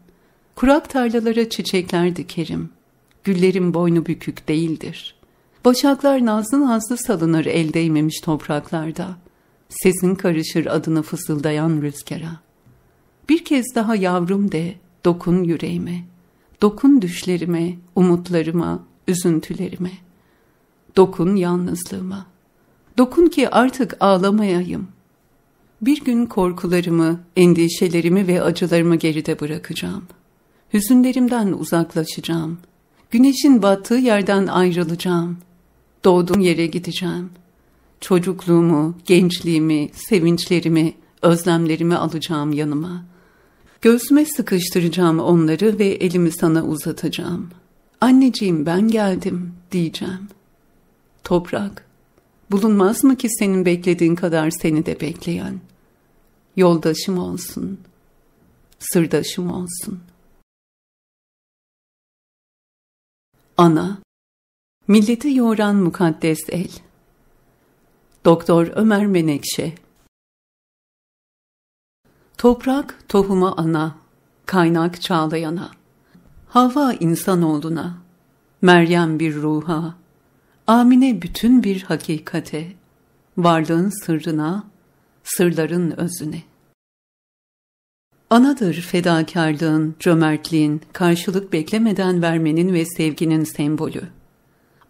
Kurak tarlalara çiçekler dikerim, güllerin boynu bükük değildir. Başaklar nazlı nazlı salınır el değmemiş topraklarda. Sesin karışır adını fısıldayan rüzgara. Bir kez daha yavrum de, dokun yüreğime. Dokun düşlerime, umutlarıma, üzüntülerime. Dokun yalnızlığıma. Dokun ki artık ağlamayayım. Bir gün korkularımı, endişelerimi ve acılarımı geride bırakacağım. Hüzünlerimden uzaklaşacağım. Güneşin battığı yerden ayrılacağım. Doğduğum yere gideceğim. Çocukluğumu, gençliğimi, sevinçlerimi, özlemlerimi alacağım yanıma. Göğsüme sıkıştıracağım onları ve elimi sana uzatacağım. Anneciğim ben geldim diyeceğim. Toprak, bulunmaz mı ki senin beklediğin kadar seni de bekleyen?'' yoldaşım olsun, sırdaşım olsun. Ana, milleti yoğuran mukaddes el. Doktor Ömer Menekşe Toprak tohuma ana, kaynak çağlayana. Hava insanoğluna, Meryem bir ruha, Amine bütün bir hakikate, varlığın sırrına, sırların özüne. Anadır fedakarlığın, cömertliğin, karşılık beklemeden vermenin ve sevginin sembolü.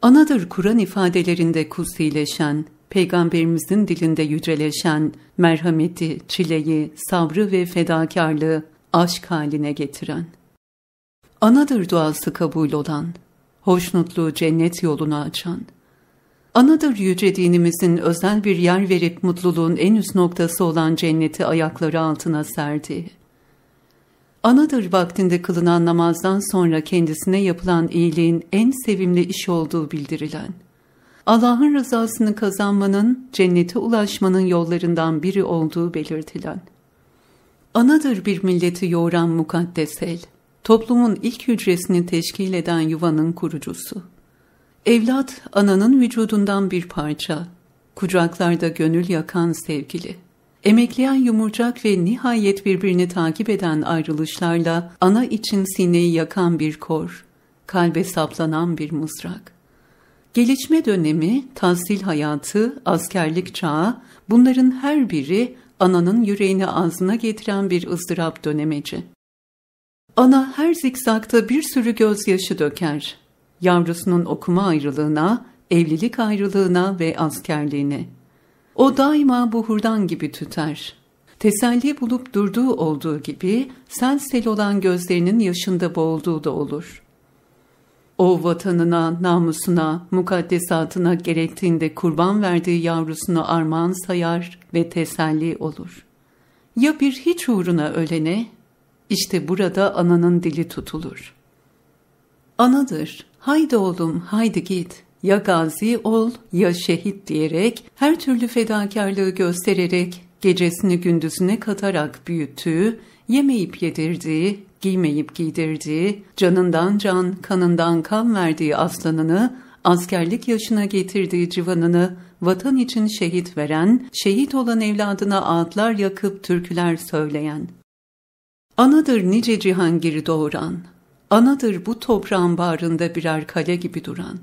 Anadır Kur'an ifadelerinde kutsileşen, Peygamberimizin dilinde yüceleşen merhameti, çileyi, sabrı ve fedakarlığı aşk haline getiren. Anadır duası kabul olan, hoşnutluğu cennet yoluna açan, Anadır yüce dinimizin özel bir yer verip mutluluğun en üst noktası olan cenneti ayakları altına serdi. Anadır vaktinde kılınan namazdan sonra kendisine yapılan iyiliğin en sevimli iş olduğu bildirilen, Allah'ın rızasını kazanmanın, cennete ulaşmanın yollarından biri olduğu belirtilen, Anadır bir milleti yoğuran mukaddes el, toplumun ilk hücresini teşkil eden yuvanın kurucusu.'' Evlat ananın vücudundan bir parça. Kucaklarda gönül yakan sevgili. Emekleyen yumurcak ve nihayet birbirini takip eden ayrılışlarla ana için sineyi yakan bir kor, kalbe saplanan bir mızrak. Gelişme dönemi, tahsil hayatı, askerlik çağı bunların her biri ananın yüreğini ağzına getiren bir ızdırap dönemeci. Ana her zikzakta bir sürü gözyaşı döker yavrusunun okuma ayrılığına, evlilik ayrılığına ve askerliğine. O daima buhurdan gibi tüter. Teselli bulup durduğu olduğu gibi sen sel olan gözlerinin yaşında boğulduğu da olur. O vatanına, namusuna, mukaddesatına gerektiğinde kurban verdiği yavrusunu armağan sayar ve teselli olur. Ya bir hiç uğruna ölene? İşte burada ananın dili tutulur. Anadır haydi oğlum haydi git ya gazi ol ya şehit diyerek her türlü fedakarlığı göstererek gecesini gündüzüne katarak büyüttüğü, yemeyip yedirdiği, giymeyip giydirdiği, canından can, kanından kan verdiği aslanını, askerlik yaşına getirdiği civanını vatan için şehit veren, şehit olan evladına ağıtlar yakıp türküler söyleyen. Anadır nice cihangiri doğuran, anadır bu toprağın bağrında birer kale gibi duran.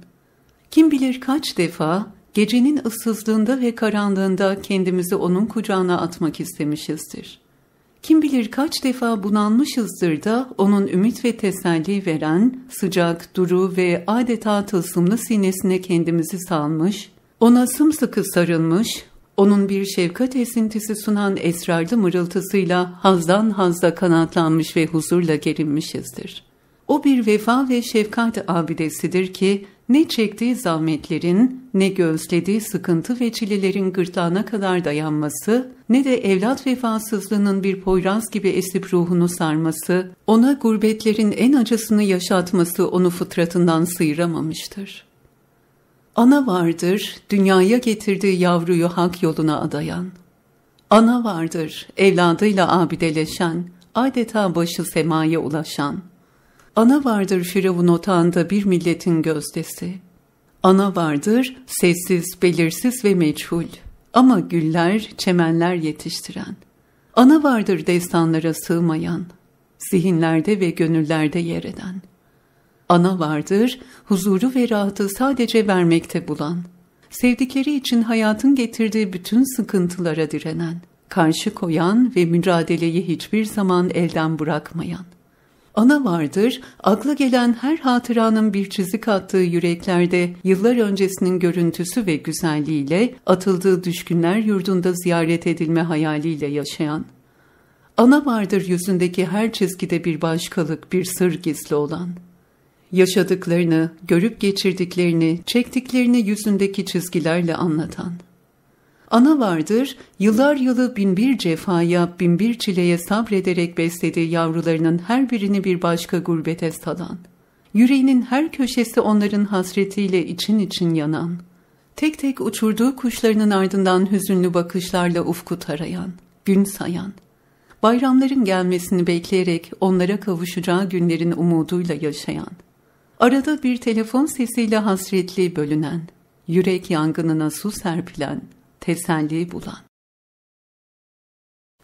Kim bilir kaç defa gecenin ıssızlığında ve karanlığında kendimizi onun kucağına atmak istemişizdir. Kim bilir kaç defa bunalmışızdır da onun ümit ve teselli veren, sıcak, duru ve adeta tılsımlı sinesine kendimizi salmış, ona sımsıkı sarılmış, onun bir şefkat esintisi sunan esrarlı mırıltısıyla hazdan hazda kanatlanmış ve huzurla gerinmişizdir. O bir vefa ve şefkat abidesidir ki ne çektiği zahmetlerin, ne göğüslediği sıkıntı ve çilelerin gırtlağına kadar dayanması, ne de evlat vefasızlığının bir poyraz gibi esip ruhunu sarması, ona gurbetlerin en acısını yaşatması onu fıtratından sıyıramamıştır. Ana vardır, dünyaya getirdiği yavruyu hak yoluna adayan. Ana vardır, evladıyla abideleşen, adeta başı semaya ulaşan.'' Ana vardır firavun otağında bir milletin gözdesi. Ana vardır sessiz, belirsiz ve meçhul. Ama güller, çemenler yetiştiren. Ana vardır destanlara sığmayan. Zihinlerde ve gönüllerde yer eden. Ana vardır huzuru ve rahatı sadece vermekte bulan. Sevdikleri için hayatın getirdiği bütün sıkıntılara direnen karşı koyan ve mücadeleyi hiçbir zaman elden bırakmayan.'' Ana vardır, akla gelen her hatıranın bir çizik attığı yüreklerde yıllar öncesinin görüntüsü ve güzelliğiyle atıldığı düşkünler yurdunda ziyaret edilme hayaliyle yaşayan. Ana vardır yüzündeki her çizgide bir başkalık, bir sır gizli olan. Yaşadıklarını, görüp geçirdiklerini, çektiklerini yüzündeki çizgilerle anlatan.'' Ana vardır, yıllar yılı binbir cefaya, binbir çileye sabrederek beslediği yavrularının her birini bir başka gurbete salan. Yüreğinin her köşesi onların hasretiyle için için yanan. Tek tek uçurduğu kuşlarının ardından hüzünlü bakışlarla ufku tarayan, gün sayan. Bayramların gelmesini bekleyerek onlara kavuşacağı günlerin umuduyla yaşayan. Arada bir telefon sesiyle hasretli bölünen, yürek yangınına su serpilen, teselli bulan.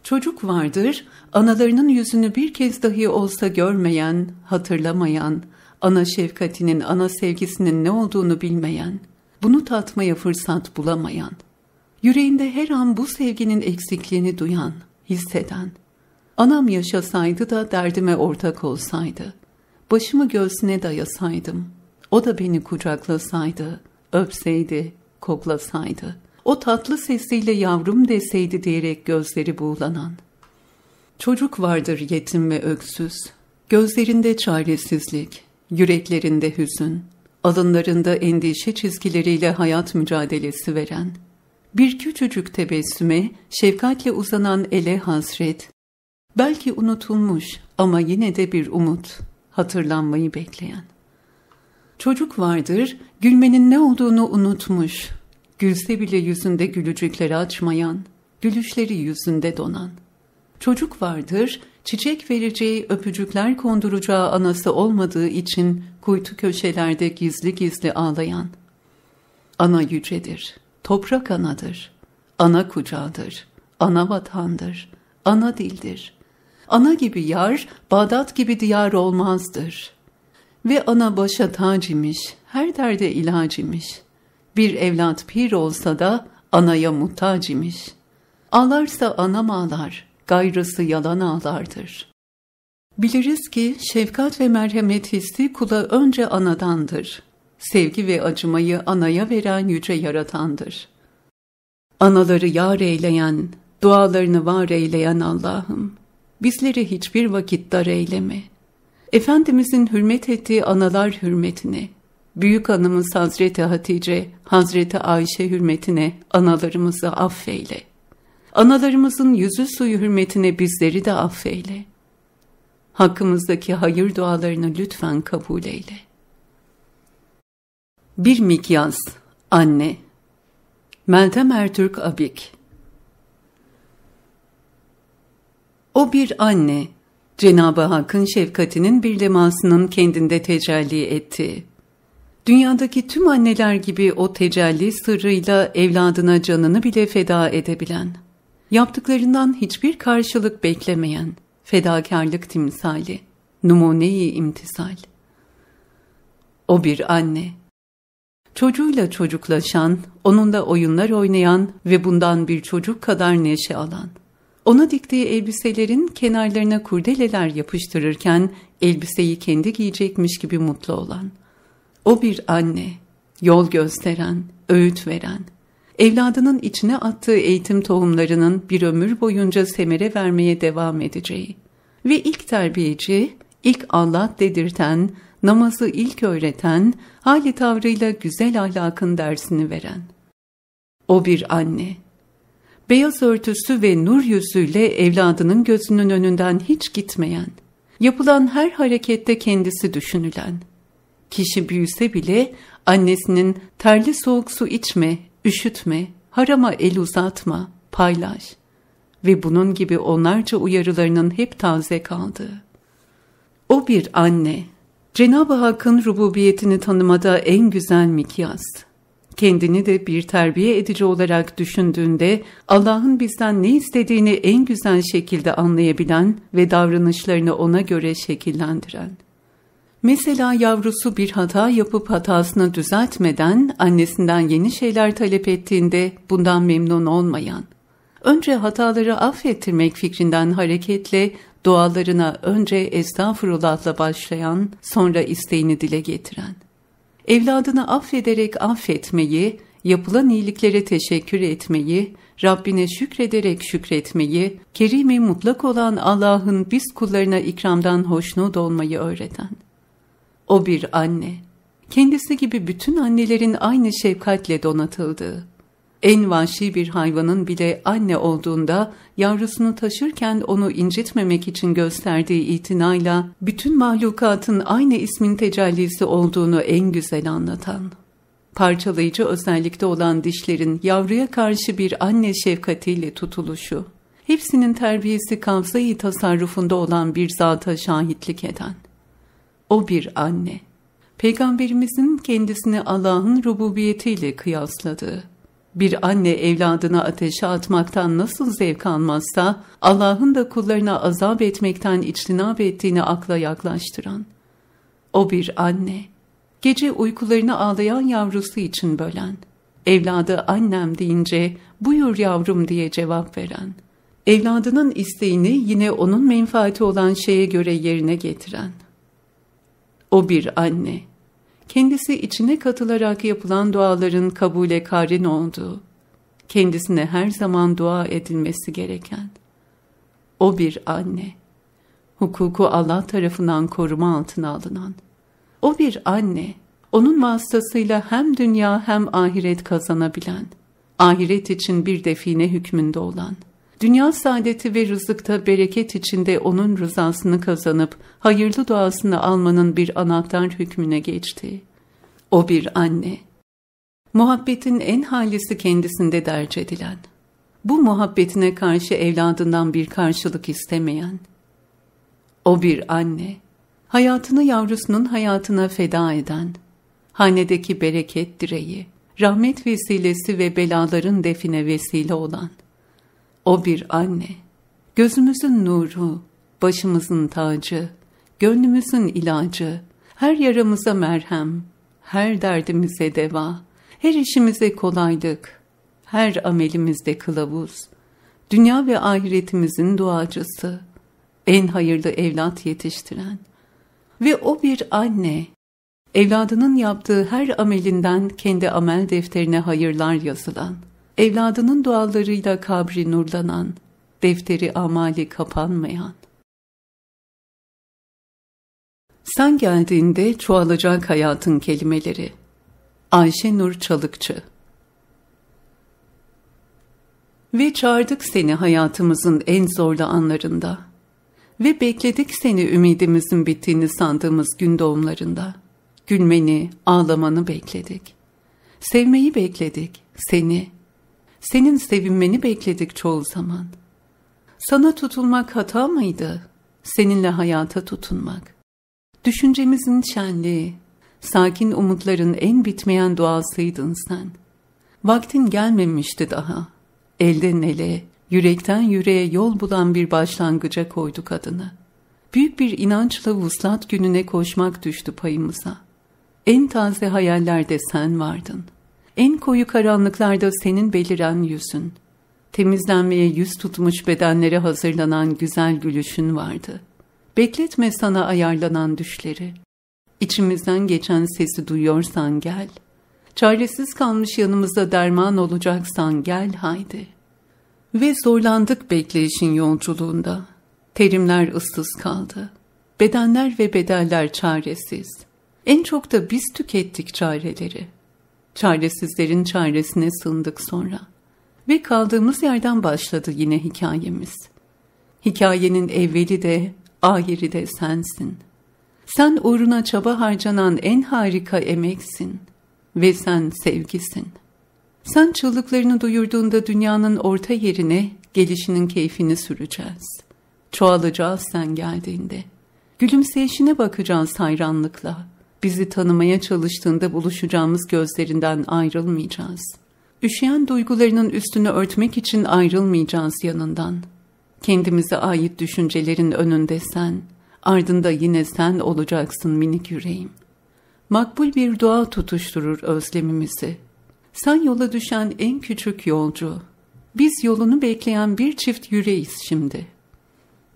Çocuk vardır, analarının yüzünü bir kez dahi olsa görmeyen, hatırlamayan, ana şefkatinin, ana sevgisinin ne olduğunu bilmeyen, bunu tatmaya fırsat bulamayan, yüreğinde her an bu sevginin eksikliğini duyan, hisseden, anam yaşasaydı da derdime ortak olsaydı, başımı göğsüne dayasaydım, o da beni kucaklasaydı, öpseydi, koklasaydı.'' o tatlı sesiyle yavrum deseydi diyerek gözleri buğulanan. Çocuk vardır yetim ve öksüz. Gözlerinde çaresizlik, yüreklerinde hüzün, alınlarında endişe çizgileriyle hayat mücadelesi veren, bir küçücük tebessüme, şefkatle uzanan ele hasret, belki unutulmuş ama yine de bir umut, hatırlanmayı bekleyen. Çocuk vardır, gülmenin ne olduğunu unutmuş, Gülse bile yüzünde gülücükleri açmayan, gülüşleri yüzünde donan. Çocuk vardır, çiçek vereceği, öpücükler konduracağı anası olmadığı için kuytu köşelerde gizli gizli ağlayan. Ana yücedir, toprak anadır, ana kucağıdır, ana vatandır, ana dildir. Ana gibi yar, Bağdat gibi diyar olmazdır. Ve ana başa tac imiş, her derde ilac imiş. Bir evlat pir olsa da anaya muhtaç imiş. Ağlarsa anam ağlar, gayrısı yalan ağlardır. Biliriz ki şefkat ve merhamet hissi kula önce anadandır. Sevgi ve acımayı anaya veren yüce yaratandır. Anaları yar eyleyen, dualarını var eyleyen Allah'ım, bizleri hiçbir vakit dar eyleme. Efendimizin hürmet ettiği analar hürmetine, Büyük hanımız Hazreti Hatice, Hazreti Ayşe hürmetine analarımızı affeyle. Analarımızın yüzü suyu hürmetine bizleri de affeyle. Hakkımızdaki hayır dualarını lütfen kabul eyle. Bir Mikyas Anne Meltem Ertürk Abik O bir anne, Cenab-ı Hakk'ın şefkatinin bir lemasının kendinde tecelli ettiği, Dünyadaki tüm anneler gibi o tecelli sırrıyla evladına canını bile feda edebilen, yaptıklarından hiçbir karşılık beklemeyen fedakarlık timsali, numune-i imtisal. O bir anne. Çocuğuyla çocuklaşan, onunla oyunlar oynayan ve bundan bir çocuk kadar neşe alan. Ona diktiği elbiselerin kenarlarına kurdeleler yapıştırırken elbiseyi kendi giyecekmiş gibi mutlu olan.'' O bir anne, yol gösteren, öğüt veren, evladının içine attığı eğitim tohumlarının bir ömür boyunca semere vermeye devam edeceği ve ilk terbiyeci, ilk Allah dedirten, namazı ilk öğreten, hali tavrıyla güzel ahlakın dersini veren. O bir anne. Beyaz örtüsü ve nur yüzüyle evladının gözünün önünden hiç gitmeyen, yapılan her harekette kendisi düşünülen, Kişi büyüse bile annesinin terli soğuk su içme, üşütme, harama el uzatma, paylaş ve bunun gibi onlarca uyarılarının hep taze kaldığı. O bir anne. Cenab-ı Hakk'ın rububiyetini tanımada en güzel mikyas. Kendini de bir terbiye edici olarak düşündüğünde Allah'ın bizden ne istediğini en güzel şekilde anlayabilen ve davranışlarını ona göre şekillendiren. Mesela yavrusu bir hata yapıp hatasını düzeltmeden annesinden yeni şeyler talep ettiğinde bundan memnun olmayan, önce hataları affettirmek fikrinden hareketle dualarına önce estağfurullahla başlayan, sonra isteğini dile getiren. Evladını affederek affetmeyi, yapılan iyiliklere teşekkür etmeyi, Rabbine şükrederek şükretmeyi, kerimi mutlak olan Allah'ın biz kullarına ikramdan hoşnut olmayı öğreten. O bir anne. Kendisi gibi bütün annelerin aynı şefkatle donatıldığı. En vahşi bir hayvanın bile anne olduğunda yavrusunu taşırken onu incitmemek için gösterdiği itinayla bütün mahlukatın aynı ismin tecellisi olduğunu en güzel anlatan. Parçalayıcı özellikte olan dişlerin yavruya karşı bir anne şefkatiyle tutuluşu. Hepsinin terbiyesi kavzayı tasarrufunda olan bir zata şahitlik eden. O bir anne. Peygamberimizin kendisini Allah'ın rububiyetiyle kıyasladığı. Bir anne evladına ateşe atmaktan nasıl zevk almazsa, Allah'ın da kullarına azap etmekten içtinap ettiğini akla yaklaştıran. O bir anne, gece uykularını ağlayan yavrusu için bölen, evladı annem deyince buyur yavrum diye cevap veren, evladının isteğini yine onun menfaati olan şeye göre yerine getiren.'' O bir anne. Kendisi içine katılarak yapılan duaların kabule karin olduğu, kendisine her zaman dua edilmesi gereken. O bir anne. Hukuku Allah tarafından koruma altına alınan. O bir anne. Onun vasıtasıyla hem dünya hem ahiret kazanabilen, ahiret için bir define hükmünde olan.'' Dünya saadeti ve rızıkta bereket içinde onun rızasını kazanıp hayırlı duasını almanın bir anahtar hükmüne geçti. O bir anne. Muhabbetin en halisi kendisinde derc edilen. Bu muhabbetine karşı evladından bir karşılık istemeyen. O bir anne. Hayatını yavrusunun hayatına feda eden. Hanedeki bereket direği, rahmet vesilesi ve belaların define vesile olan.'' O bir anne. Gözümüzün nuru, başımızın tacı, gönlümüzün ilacı, her yaramıza merhem, her derdimize deva, her işimize kolaylık, her amelimizde kılavuz, dünya ve ahiretimizin duacısı, en hayırlı evlat yetiştiren ve o bir anne, evladının yaptığı her amelinden kendi amel defterine hayırlar yazılan, evladının dualarıyla kabri nurlanan, defteri amali kapanmayan. Sen geldiğinde çoğalacak hayatın kelimeleri. Ayşe Nur Çalıkçı Ve çağırdık seni hayatımızın en zorlu anlarında. Ve bekledik seni ümidimizin bittiğini sandığımız gün doğumlarında. Gülmeni, ağlamanı bekledik. Sevmeyi bekledik, seni, senin sevinmeni bekledik çoğu zaman. Sana tutulmak hata mıydı? Seninle hayata tutunmak. Düşüncemizin şenliği, sakin umutların en bitmeyen duasıydın sen. Vaktin gelmemişti daha. Elden ele, yürekten yüreğe yol bulan bir başlangıca koyduk adını. Büyük bir inançla vuslat gününe koşmak düştü payımıza. En taze hayallerde sen vardın.'' en koyu karanlıklarda senin beliren yüzün, temizlenmeye yüz tutmuş bedenlere hazırlanan güzel gülüşün vardı. Bekletme sana ayarlanan düşleri. İçimizden geçen sesi duyuyorsan gel. Çaresiz kalmış yanımızda derman olacaksan gel haydi. Ve zorlandık bekleyişin yolculuğunda. Terimler ıssız kaldı. Bedenler ve bedeller çaresiz. En çok da biz tükettik çareleri.'' Çaresizlerin çaresine sığındık sonra. Ve kaldığımız yerden başladı yine hikayemiz. Hikayenin evveli de, ahiri de sensin. Sen uğruna çaba harcanan en harika emeksin. Ve sen sevgisin. Sen çığlıklarını duyurduğunda dünyanın orta yerine gelişinin keyfini süreceğiz. Çoğalacağız sen geldiğinde. Gülümseyişine bakacağız hayranlıkla bizi tanımaya çalıştığında buluşacağımız gözlerinden ayrılmayacağız. Üşüyen duygularının üstünü örtmek için ayrılmayacağız yanından. Kendimize ait düşüncelerin önünde sen, ardında yine sen olacaksın minik yüreğim. Makbul bir dua tutuşturur özlemimizi. Sen yola düşen en küçük yolcu. Biz yolunu bekleyen bir çift yüreğiz şimdi.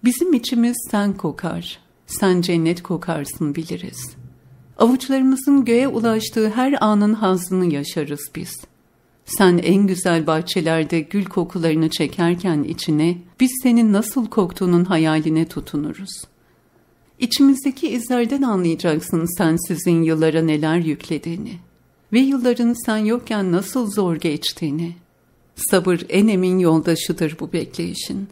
Bizim içimiz sen kokar. Sen cennet kokarsın biliriz.'' Avuçlarımızın göğe ulaştığı her anın hazını yaşarız biz. Sen en güzel bahçelerde gül kokularını çekerken içine, biz senin nasıl koktuğunun hayaline tutunuruz. İçimizdeki izlerden anlayacaksın sensizin yıllara neler yüklediğini ve yılların sen yokken nasıl zor geçtiğini. Sabır en emin yoldaşıdır bu bekleyişin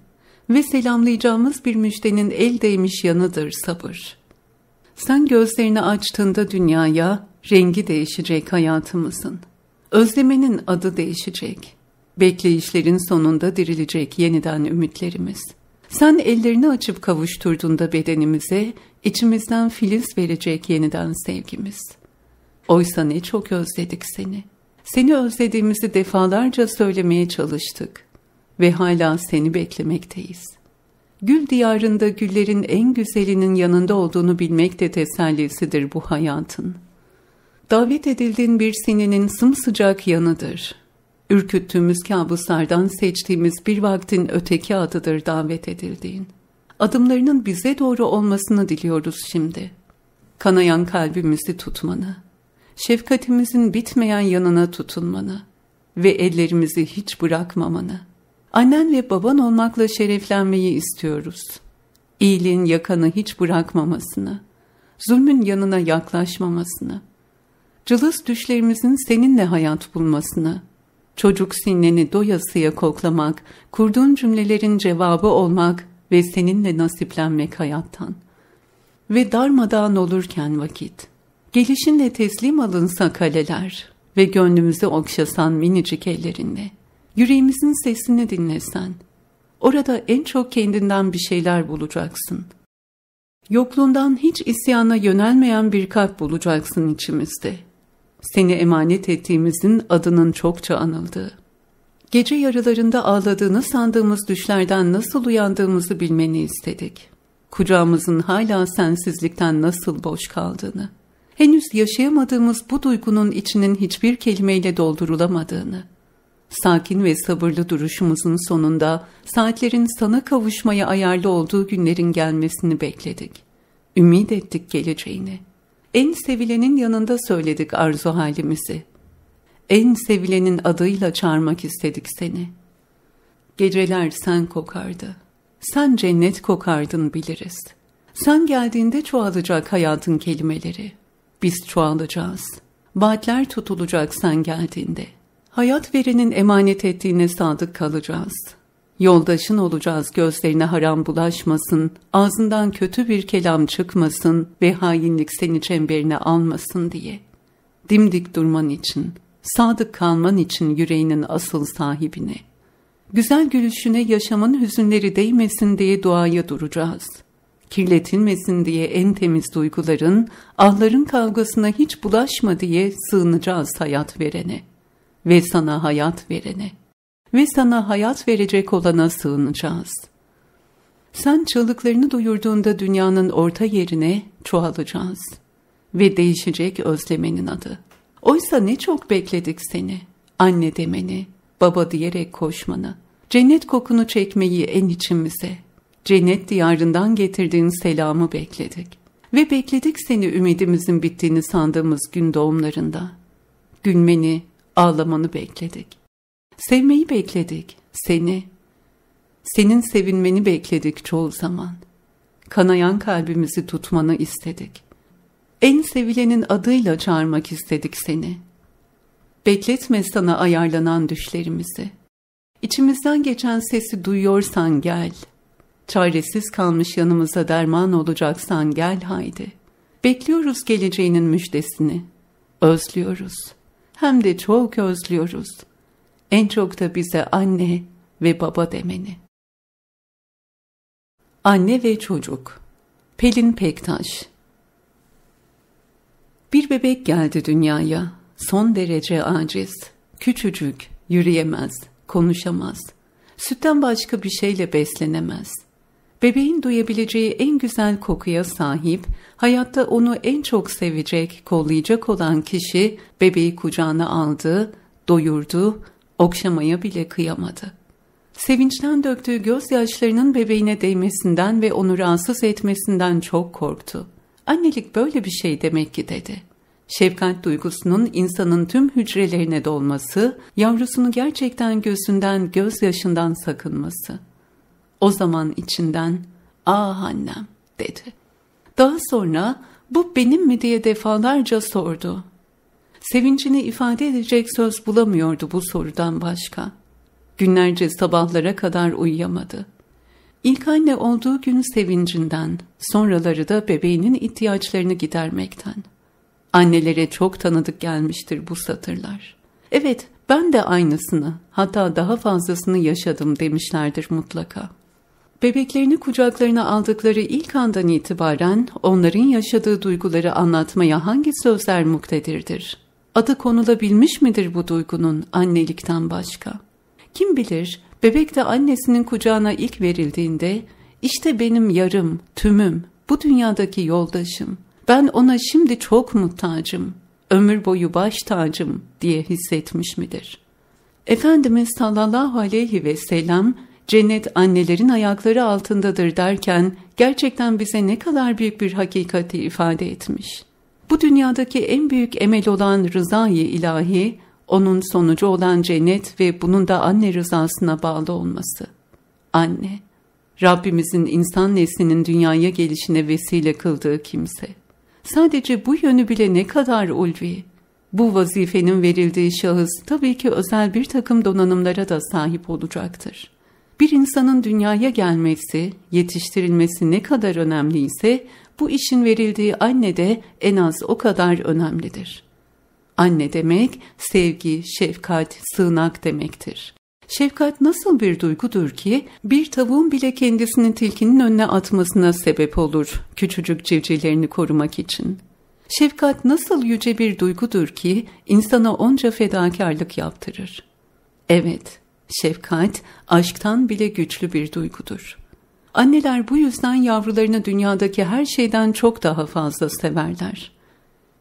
ve selamlayacağımız bir müjdenin el değmiş yanıdır sabır.'' Sen gözlerini açtığında dünyaya rengi değişecek hayatımızın. Özlemenin adı değişecek. Bekleyişlerin sonunda dirilecek yeniden ümitlerimiz. Sen ellerini açıp kavuşturduğunda bedenimize içimizden filiz verecek yeniden sevgimiz. Oysa ne çok özledik seni. Seni özlediğimizi defalarca söylemeye çalıştık ve hala seni beklemekteyiz.'' gül diyarında güllerin en güzelinin yanında olduğunu bilmek de tesellisidir bu hayatın. Davet edildiğin bir sinenin sımsıcak yanıdır. Ürküttüğümüz kabuslardan seçtiğimiz bir vaktin öteki adıdır davet edildiğin. Adımlarının bize doğru olmasını diliyoruz şimdi. Kanayan kalbimizi tutmanı, şefkatimizin bitmeyen yanına tutunmanı ve ellerimizi hiç bırakmamanı annen ve baban olmakla şereflenmeyi istiyoruz. İyiliğin yakanı hiç bırakmamasını, zulmün yanına yaklaşmamasını, cılız düşlerimizin seninle hayat bulmasını, çocuk sinneni doyasıya koklamak, kurduğun cümlelerin cevabı olmak ve seninle nasiplenmek hayattan. Ve darmadağın olurken vakit, gelişinle teslim alınsa kaleler ve gönlümüzü okşasan minicik ellerinle.'' yüreğimizin sesini dinlesen, orada en çok kendinden bir şeyler bulacaksın. Yokluğundan hiç isyana yönelmeyen bir kalp bulacaksın içimizde. Seni emanet ettiğimizin adının çokça anıldığı. Gece yarılarında ağladığını sandığımız düşlerden nasıl uyandığımızı bilmeni istedik. Kucağımızın hala sensizlikten nasıl boş kaldığını, henüz yaşayamadığımız bu duygunun içinin hiçbir kelimeyle doldurulamadığını.'' Sakin ve sabırlı duruşumuzun sonunda saatlerin sana kavuşmaya ayarlı olduğu günlerin gelmesini bekledik. Ümit ettik geleceğini. En sevilenin yanında söyledik arzu halimizi. En sevilenin adıyla çağırmak istedik seni. Geceler sen kokardı. Sen cennet kokardın biliriz. Sen geldiğinde çoğalacak hayatın kelimeleri. Biz çoğalacağız. Vaatler tutulacak sen geldiğinde.'' Hayat verinin emanet ettiğine sadık kalacağız. Yoldaşın olacağız gözlerine haram bulaşmasın, ağzından kötü bir kelam çıkmasın ve hainlik seni çemberine almasın diye. Dimdik durman için, sadık kalman için yüreğinin asıl sahibine. Güzel gülüşüne yaşamın hüzünleri değmesin diye duaya duracağız.'' kirletilmesin diye en temiz duyguların, ahların kavgasına hiç bulaşma diye sığınacağız hayat verene ve sana hayat verene ve sana hayat verecek olana sığınacağız. Sen çığlıklarını duyurduğunda dünyanın orta yerine çoğalacağız ve değişecek özlemenin adı. Oysa ne çok bekledik seni, anne demeni, baba diyerek koşmanı, cennet kokunu çekmeyi en içimize, cennet diyarından getirdiğin selamı bekledik. Ve bekledik seni ümidimizin bittiğini sandığımız gün doğumlarında. Gülmeni, Ağlamanı bekledik. Sevmeyi bekledik, seni. Senin sevinmeni bekledik çoğu zaman. Kanayan kalbimizi tutmanı istedik. En sevilenin adıyla çağırmak istedik seni. Bekletme sana ayarlanan düşlerimizi. İçimizden geçen sesi duyuyorsan gel. Çaresiz kalmış yanımıza derman olacaksan gel haydi. Bekliyoruz geleceğinin müjdesini. Özlüyoruz.'' hem de çok özlüyoruz. En çok da bize anne ve baba demeni. Anne ve Çocuk Pelin Pektaş Bir bebek geldi dünyaya. Son derece aciz. Küçücük, yürüyemez, konuşamaz. Sütten başka bir şeyle beslenemez.'' bebeğin duyabileceği en güzel kokuya sahip, hayatta onu en çok sevecek, kollayacak olan kişi bebeği kucağına aldı, doyurdu, okşamaya bile kıyamadı. Sevinçten döktüğü gözyaşlarının bebeğine değmesinden ve onu rahatsız etmesinden çok korktu. Annelik böyle bir şey demek ki dedi. Şefkat duygusunun insanın tüm hücrelerine dolması, yavrusunu gerçekten gözünden, gözyaşından sakınması.'' O zaman içinden ah annem dedi. Daha sonra bu benim mi diye defalarca sordu. Sevincini ifade edecek söz bulamıyordu bu sorudan başka. Günlerce sabahlara kadar uyuyamadı. İlk anne olduğu gün sevincinden, sonraları da bebeğinin ihtiyaçlarını gidermekten. Annelere çok tanıdık gelmiştir bu satırlar. Evet, ben de aynısını, hatta daha fazlasını yaşadım demişlerdir mutlaka. Bebeklerini kucaklarına aldıkları ilk andan itibaren onların yaşadığı duyguları anlatmaya hangi sözler muktedirdir? Adı konulabilmiş midir bu duygunun annelikten başka? Kim bilir bebek de annesinin kucağına ilk verildiğinde işte benim yarım, tümüm, bu dünyadaki yoldaşım, ben ona şimdi çok muhtacım, ömür boyu baş tacım diye hissetmiş midir? Efendimiz sallallahu aleyhi ve sellem cennet annelerin ayakları altındadır derken gerçekten bize ne kadar büyük bir hakikati ifade etmiş. Bu dünyadaki en büyük emel olan rızayı ilahi, onun sonucu olan cennet ve bunun da anne rızasına bağlı olması. Anne, Rabbimizin insan neslinin dünyaya gelişine vesile kıldığı kimse. Sadece bu yönü bile ne kadar ulvi. Bu vazifenin verildiği şahıs tabii ki özel bir takım donanımlara da sahip olacaktır. Bir insanın dünyaya gelmesi, yetiştirilmesi ne kadar önemliyse bu işin verildiği anne de en az o kadar önemlidir. Anne demek sevgi, şefkat, sığınak demektir. Şefkat nasıl bir duygudur ki bir tavuğun bile kendisini tilkinin önüne atmasına sebep olur küçücük civcivlerini korumak için. Şefkat nasıl yüce bir duygudur ki insana onca fedakarlık yaptırır. Evet, Şefkat, aşktan bile güçlü bir duygudur. Anneler bu yüzden yavrularını dünyadaki her şeyden çok daha fazla severler.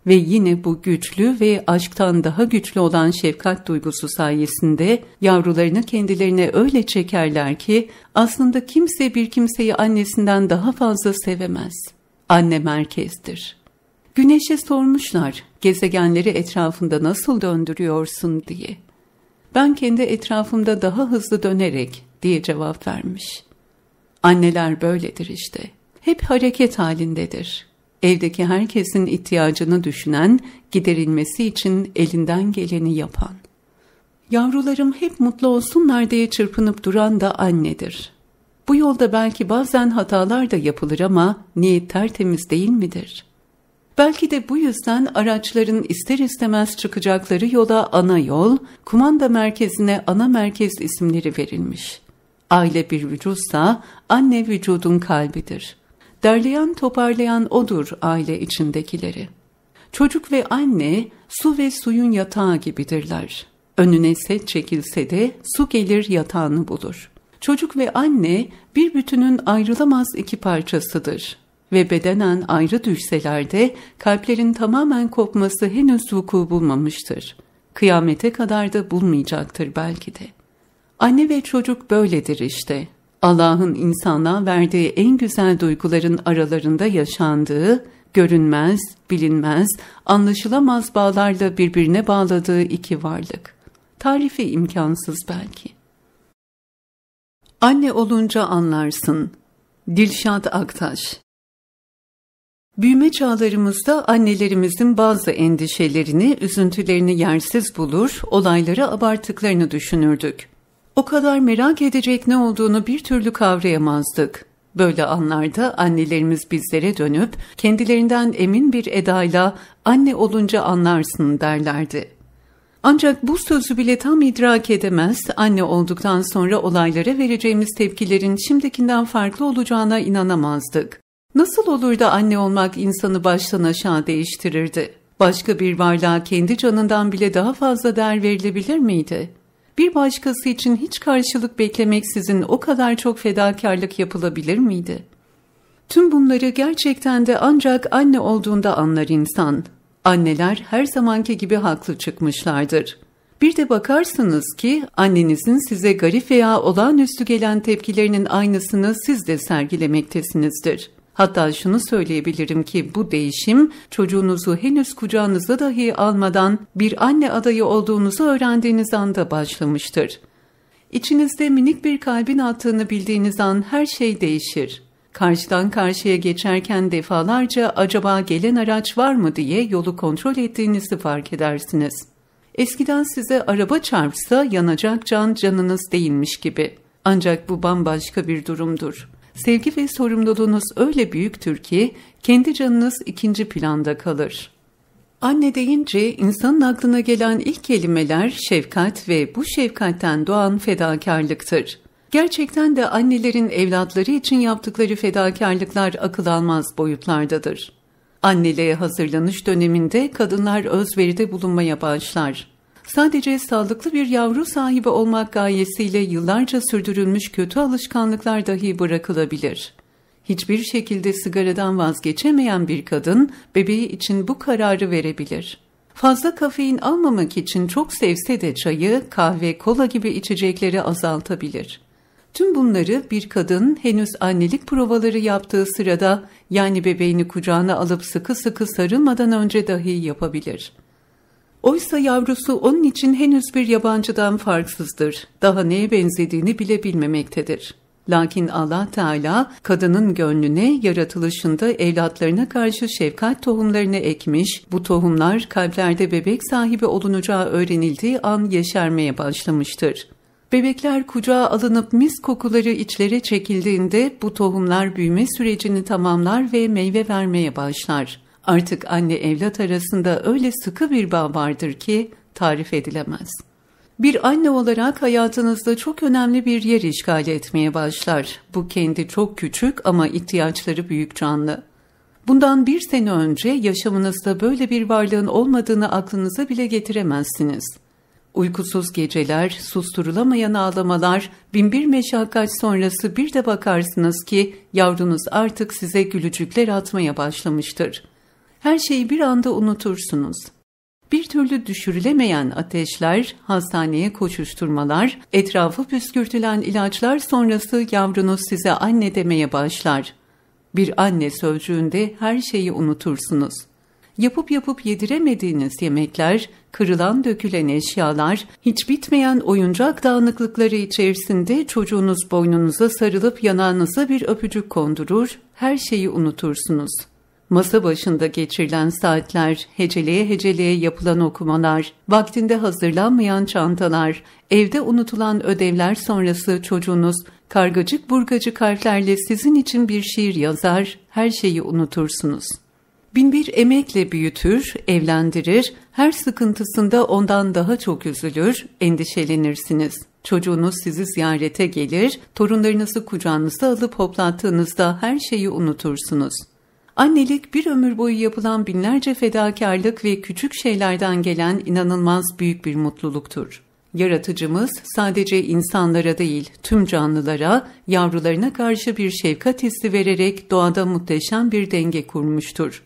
Ve yine bu güçlü ve aşktan daha güçlü olan şefkat duygusu sayesinde yavrularını kendilerine öyle çekerler ki aslında kimse bir kimseyi annesinden daha fazla sevemez. Anne merkezdir. Güneşe sormuşlar gezegenleri etrafında nasıl döndürüyorsun diye ben kendi etrafımda daha hızlı dönerek diye cevap vermiş. Anneler böyledir işte. Hep hareket halindedir. Evdeki herkesin ihtiyacını düşünen, giderilmesi için elinden geleni yapan. Yavrularım hep mutlu olsunlar diye çırpınıp duran da annedir. Bu yolda belki bazen hatalar da yapılır ama niyet tertemiz değil midir?'' Belki de bu yüzden araçların ister istemez çıkacakları yola ana yol, kumanda merkezine ana merkez isimleri verilmiş. Aile bir vücutsa anne vücudun kalbidir. Derleyen toparlayan odur aile içindekileri. Çocuk ve anne su ve suyun yatağı gibidirler. Önüne set çekilse de su gelir yatağını bulur. Çocuk ve anne bir bütünün ayrılamaz iki parçasıdır ve bedenen ayrı düşseler de kalplerin tamamen kopması henüz vuku bulmamıştır. Kıyamete kadar da bulmayacaktır belki de. Anne ve çocuk böyledir işte. Allah'ın insana verdiği en güzel duyguların aralarında yaşandığı, görünmez, bilinmez, anlaşılamaz bağlarla birbirine bağladığı iki varlık. Tarifi imkansız belki. Anne olunca anlarsın. Dilşat Aktaş Büyüme çağlarımızda annelerimizin bazı endişelerini, üzüntülerini yersiz bulur, olayları abarttıklarını düşünürdük. O kadar merak edecek ne olduğunu bir türlü kavrayamazdık. Böyle anlarda annelerimiz bizlere dönüp kendilerinden emin bir edayla anne olunca anlarsın derlerdi. Ancak bu sözü bile tam idrak edemez, anne olduktan sonra olaylara vereceğimiz tepkilerin şimdikinden farklı olacağına inanamazdık. Nasıl olur da anne olmak insanı baştan aşağı değiştirirdi? Başka bir varlığa kendi canından bile daha fazla değer verilebilir miydi? Bir başkası için hiç karşılık beklemeksizin o kadar çok fedakarlık yapılabilir miydi? Tüm bunları gerçekten de ancak anne olduğunda anlar insan. Anneler her zamanki gibi haklı çıkmışlardır.'' Bir de bakarsınız ki annenizin size garip veya olağanüstü gelen tepkilerinin aynısını siz de sergilemektesinizdir. Hatta şunu söyleyebilirim ki bu değişim çocuğunuzu henüz kucağınıza dahi almadan bir anne adayı olduğunuzu öğrendiğiniz anda başlamıştır. İçinizde minik bir kalbin attığını bildiğiniz an her şey değişir. Karşıdan karşıya geçerken defalarca acaba gelen araç var mı diye yolu kontrol ettiğinizi fark edersiniz. Eskiden size araba çarpsa yanacak can canınız değilmiş gibi. Ancak bu bambaşka bir durumdur sevgi ve sorumluluğunuz öyle büyüktür ki kendi canınız ikinci planda kalır. Anne deyince insanın aklına gelen ilk kelimeler şefkat ve bu şefkatten doğan fedakarlıktır. Gerçekten de annelerin evlatları için yaptıkları fedakarlıklar akıl almaz boyutlardadır. Anneliğe hazırlanış döneminde kadınlar özveride bulunmaya başlar sadece sağlıklı bir yavru sahibi olmak gayesiyle yıllarca sürdürülmüş kötü alışkanlıklar dahi bırakılabilir. Hiçbir şekilde sigaradan vazgeçemeyen bir kadın bebeği için bu kararı verebilir. Fazla kafein almamak için çok sevse de çayı, kahve, kola gibi içecekleri azaltabilir. Tüm bunları bir kadın henüz annelik provaları yaptığı sırada yani bebeğini kucağına alıp sıkı sıkı sarılmadan önce dahi yapabilir.'' Oysa yavrusu onun için henüz bir yabancıdan farksızdır. Daha neye benzediğini bile bilmemektedir. Lakin Allah Teala kadının gönlüne yaratılışında evlatlarına karşı şefkat tohumlarını ekmiş, bu tohumlar kalplerde bebek sahibi olunacağı öğrenildiği an yeşermeye başlamıştır. Bebekler kucağa alınıp mis kokuları içlere çekildiğinde bu tohumlar büyüme sürecini tamamlar ve meyve vermeye başlar.'' Artık anne evlat arasında öyle sıkı bir bağ vardır ki tarif edilemez. Bir anne olarak hayatınızda çok önemli bir yer işgal etmeye başlar. Bu kendi çok küçük ama ihtiyaçları büyük canlı. Bundan bir sene önce yaşamınızda böyle bir varlığın olmadığını aklınıza bile getiremezsiniz. Uykusuz geceler, susturulamayan ağlamalar, binbir meşakkat sonrası bir de bakarsınız ki yavrunuz artık size gülücükler atmaya başlamıştır her şeyi bir anda unutursunuz. Bir türlü düşürülemeyen ateşler, hastaneye koşuşturmalar, etrafı püskürtülen ilaçlar sonrası yavrunuz size anne demeye başlar. Bir anne sözcüğünde her şeyi unutursunuz. Yapıp yapıp yediremediğiniz yemekler, kırılan dökülen eşyalar, hiç bitmeyen oyuncak dağınıklıkları içerisinde çocuğunuz boynunuza sarılıp yanağınıza bir öpücük kondurur, her şeyi unutursunuz.'' Masa başında geçirilen saatler, heceleye heceleye yapılan okumalar, vaktinde hazırlanmayan çantalar, evde unutulan ödevler sonrası çocuğunuz kargacık burgacık harflerle sizin için bir şiir yazar, her şeyi unutursunuz. Binbir emekle büyütür, evlendirir, her sıkıntısında ondan daha çok üzülür, endişelenirsiniz. Çocuğunuz sizi ziyarete gelir, torunlarınızı kucağınızda alıp hoplattığınızda her şeyi unutursunuz. Annelik bir ömür boyu yapılan binlerce fedakarlık ve küçük şeylerden gelen inanılmaz büyük bir mutluluktur. Yaratıcımız sadece insanlara değil tüm canlılara, yavrularına karşı bir şefkat hissi vererek doğada muhteşem bir denge kurmuştur.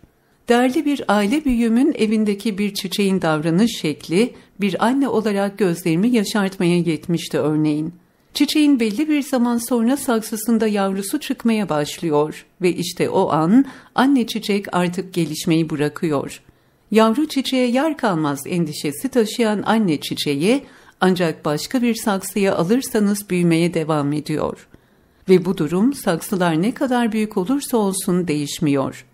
Değerli bir aile büyüğümün evindeki bir çiçeğin davranış şekli bir anne olarak gözlerimi yaşartmaya yetmişti örneğin. Çiçeğin belli bir zaman sonra saksısında yavrusu çıkmaya başlıyor ve işte o an anne çiçek artık gelişmeyi bırakıyor. Yavru çiçeğe yer kalmaz endişesi taşıyan anne çiçeği ancak başka bir saksıya alırsanız büyümeye devam ediyor. Ve bu durum saksılar ne kadar büyük olursa olsun değişmiyor.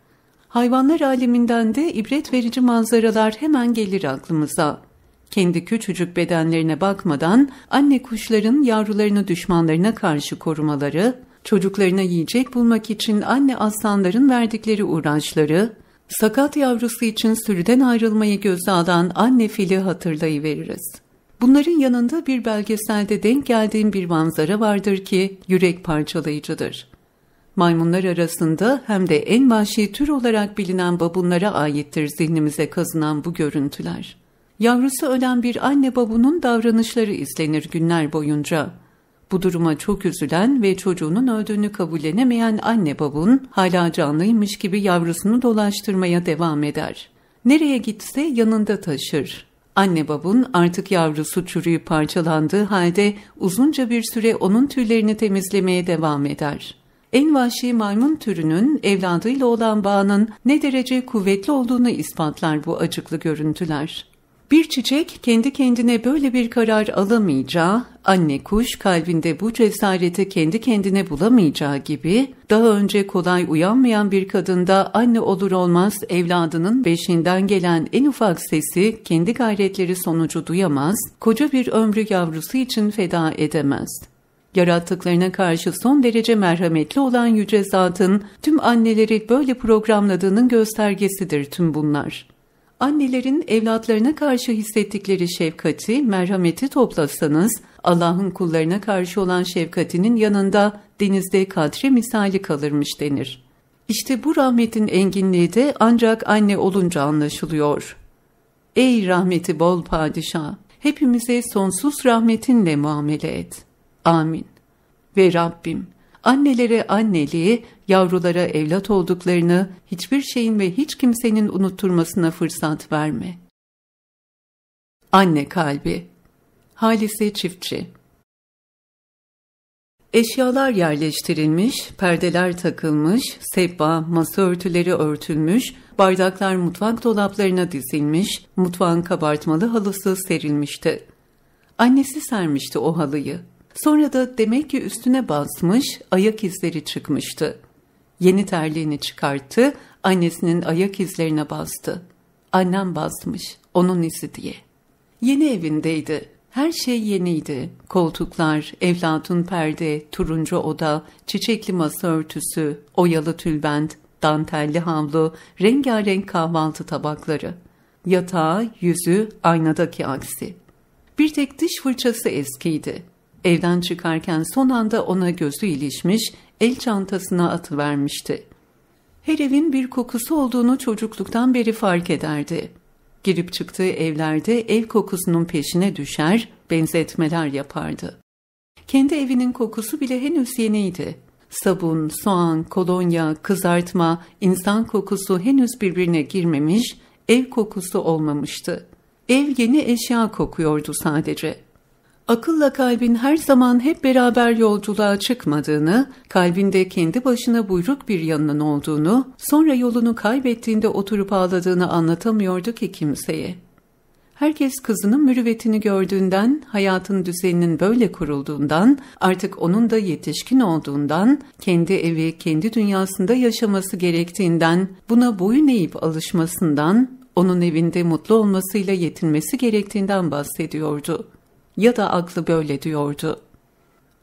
Hayvanlar aleminden de ibret verici manzaralar hemen gelir aklımıza. Kendi küçücük bedenlerine bakmadan anne kuşların yavrularını düşmanlarına karşı korumaları, çocuklarına yiyecek bulmak için anne aslanların verdikleri uğraşları, sakat yavrusu için sürüden ayrılmayı göze alan anne fili hatırlayıveririz. Bunların yanında bir belgeselde denk geldiğim bir manzara vardır ki yürek parçalayıcıdır. Maymunlar arasında hem de en vahşi tür olarak bilinen babunlara aittir zihnimize kazınan bu görüntüler yavrusu ölen bir anne babunun davranışları izlenir günler boyunca. Bu duruma çok üzülen ve çocuğunun öldüğünü kabullenemeyen anne babun hala canlıymış gibi yavrusunu dolaştırmaya devam eder. Nereye gitse yanında taşır. Anne babun artık yavrusu çürüyüp parçalandığı halde uzunca bir süre onun tüylerini temizlemeye devam eder. En vahşi maymun türünün evladıyla olan bağının ne derece kuvvetli olduğunu ispatlar bu acıklı görüntüler. Bir çiçek kendi kendine böyle bir karar alamayacağı, anne kuş kalbinde bu cesareti kendi kendine bulamayacağı gibi, daha önce kolay uyanmayan bir kadında anne olur olmaz evladının beşinden gelen en ufak sesi kendi gayretleri sonucu duyamaz, koca bir ömrü yavrusu için feda edemez. Yarattıklarına karşı son derece merhametli olan Yüce Zat'ın tüm anneleri böyle programladığının göstergesidir tüm bunlar.'' annelerin evlatlarına karşı hissettikleri şefkati, merhameti toplasanız, Allah'ın kullarına karşı olan şefkatinin yanında denizde katre misali kalırmış denir. İşte bu rahmetin enginliği de ancak anne olunca anlaşılıyor. Ey rahmeti bol padişah! Hepimize sonsuz rahmetinle muamele et. Amin. Ve Rabbim! Annelere anneliği, yavrulara evlat olduklarını hiçbir şeyin ve hiç kimsenin unutturmasına fırsat verme. Anne kalbi Halise Çiftçi Eşyalar yerleştirilmiş, perdeler takılmış, sehpa, masa örtüleri örtülmüş, bardaklar mutfak dolaplarına dizilmiş, mutfağın kabartmalı halısı serilmişti. Annesi sermişti o halıyı. Sonra da demek ki üstüne basmış, ayak izleri çıkmıştı. Yeni terliğini çıkarttı, annesinin ayak izlerine bastı. Annem basmış, onun izi diye. Yeni evindeydi. Her şey yeniydi. Koltuklar, evlatun perde, turuncu oda, çiçekli masa örtüsü, oyalı tülbent, dantelli havlu, rengarenk kahvaltı tabakları. Yatağı, yüzü, aynadaki aksi. Bir tek diş fırçası eskiydi. Evden çıkarken son anda ona gözü ilişmiş, el çantasına atıvermişti. Her evin bir kokusu olduğunu çocukluktan beri fark ederdi. Girip çıktığı evlerde ev kokusunun peşine düşer, benzetmeler yapardı. Kendi evinin kokusu bile henüz yeniydi. Sabun, soğan, kolonya, kızartma, insan kokusu henüz birbirine girmemiş, ev kokusu olmamıştı. Ev yeni eşya kokuyordu sadece.'' akılla kalbin her zaman hep beraber yolculuğa çıkmadığını, kalbinde kendi başına buyruk bir yanının olduğunu, sonra yolunu kaybettiğinde oturup ağladığını anlatamıyordu ki kimseye. Herkes kızının mürüvvetini gördüğünden, hayatın düzeninin böyle kurulduğundan, artık onun da yetişkin olduğundan, kendi evi, kendi dünyasında yaşaması gerektiğinden, buna boyun eğip alışmasından, onun evinde mutlu olmasıyla yetinmesi gerektiğinden bahsediyordu.'' ya da aklı böyle diyordu.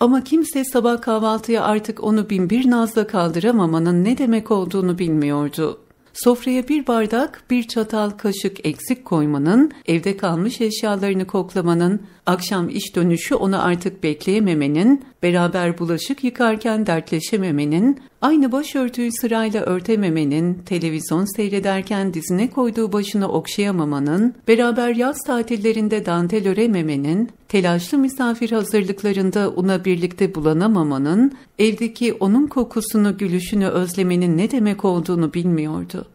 Ama kimse sabah kahvaltıya artık onu binbir nazla kaldıramamanın ne demek olduğunu bilmiyordu. Sofraya bir bardak, bir çatal, kaşık eksik koymanın, evde kalmış eşyalarını koklamanın, Akşam iş dönüşü onu artık bekleyememenin, beraber bulaşık yıkarken dertleşememenin, aynı başörtüyü sırayla örtememenin, televizyon seyrederken dizine koyduğu başını okşayamamanın, beraber yaz tatillerinde dantel örememenin, telaşlı misafir hazırlıklarında una birlikte bulanamamanın, evdeki onun kokusunu gülüşünü özlemenin ne demek olduğunu bilmiyordu.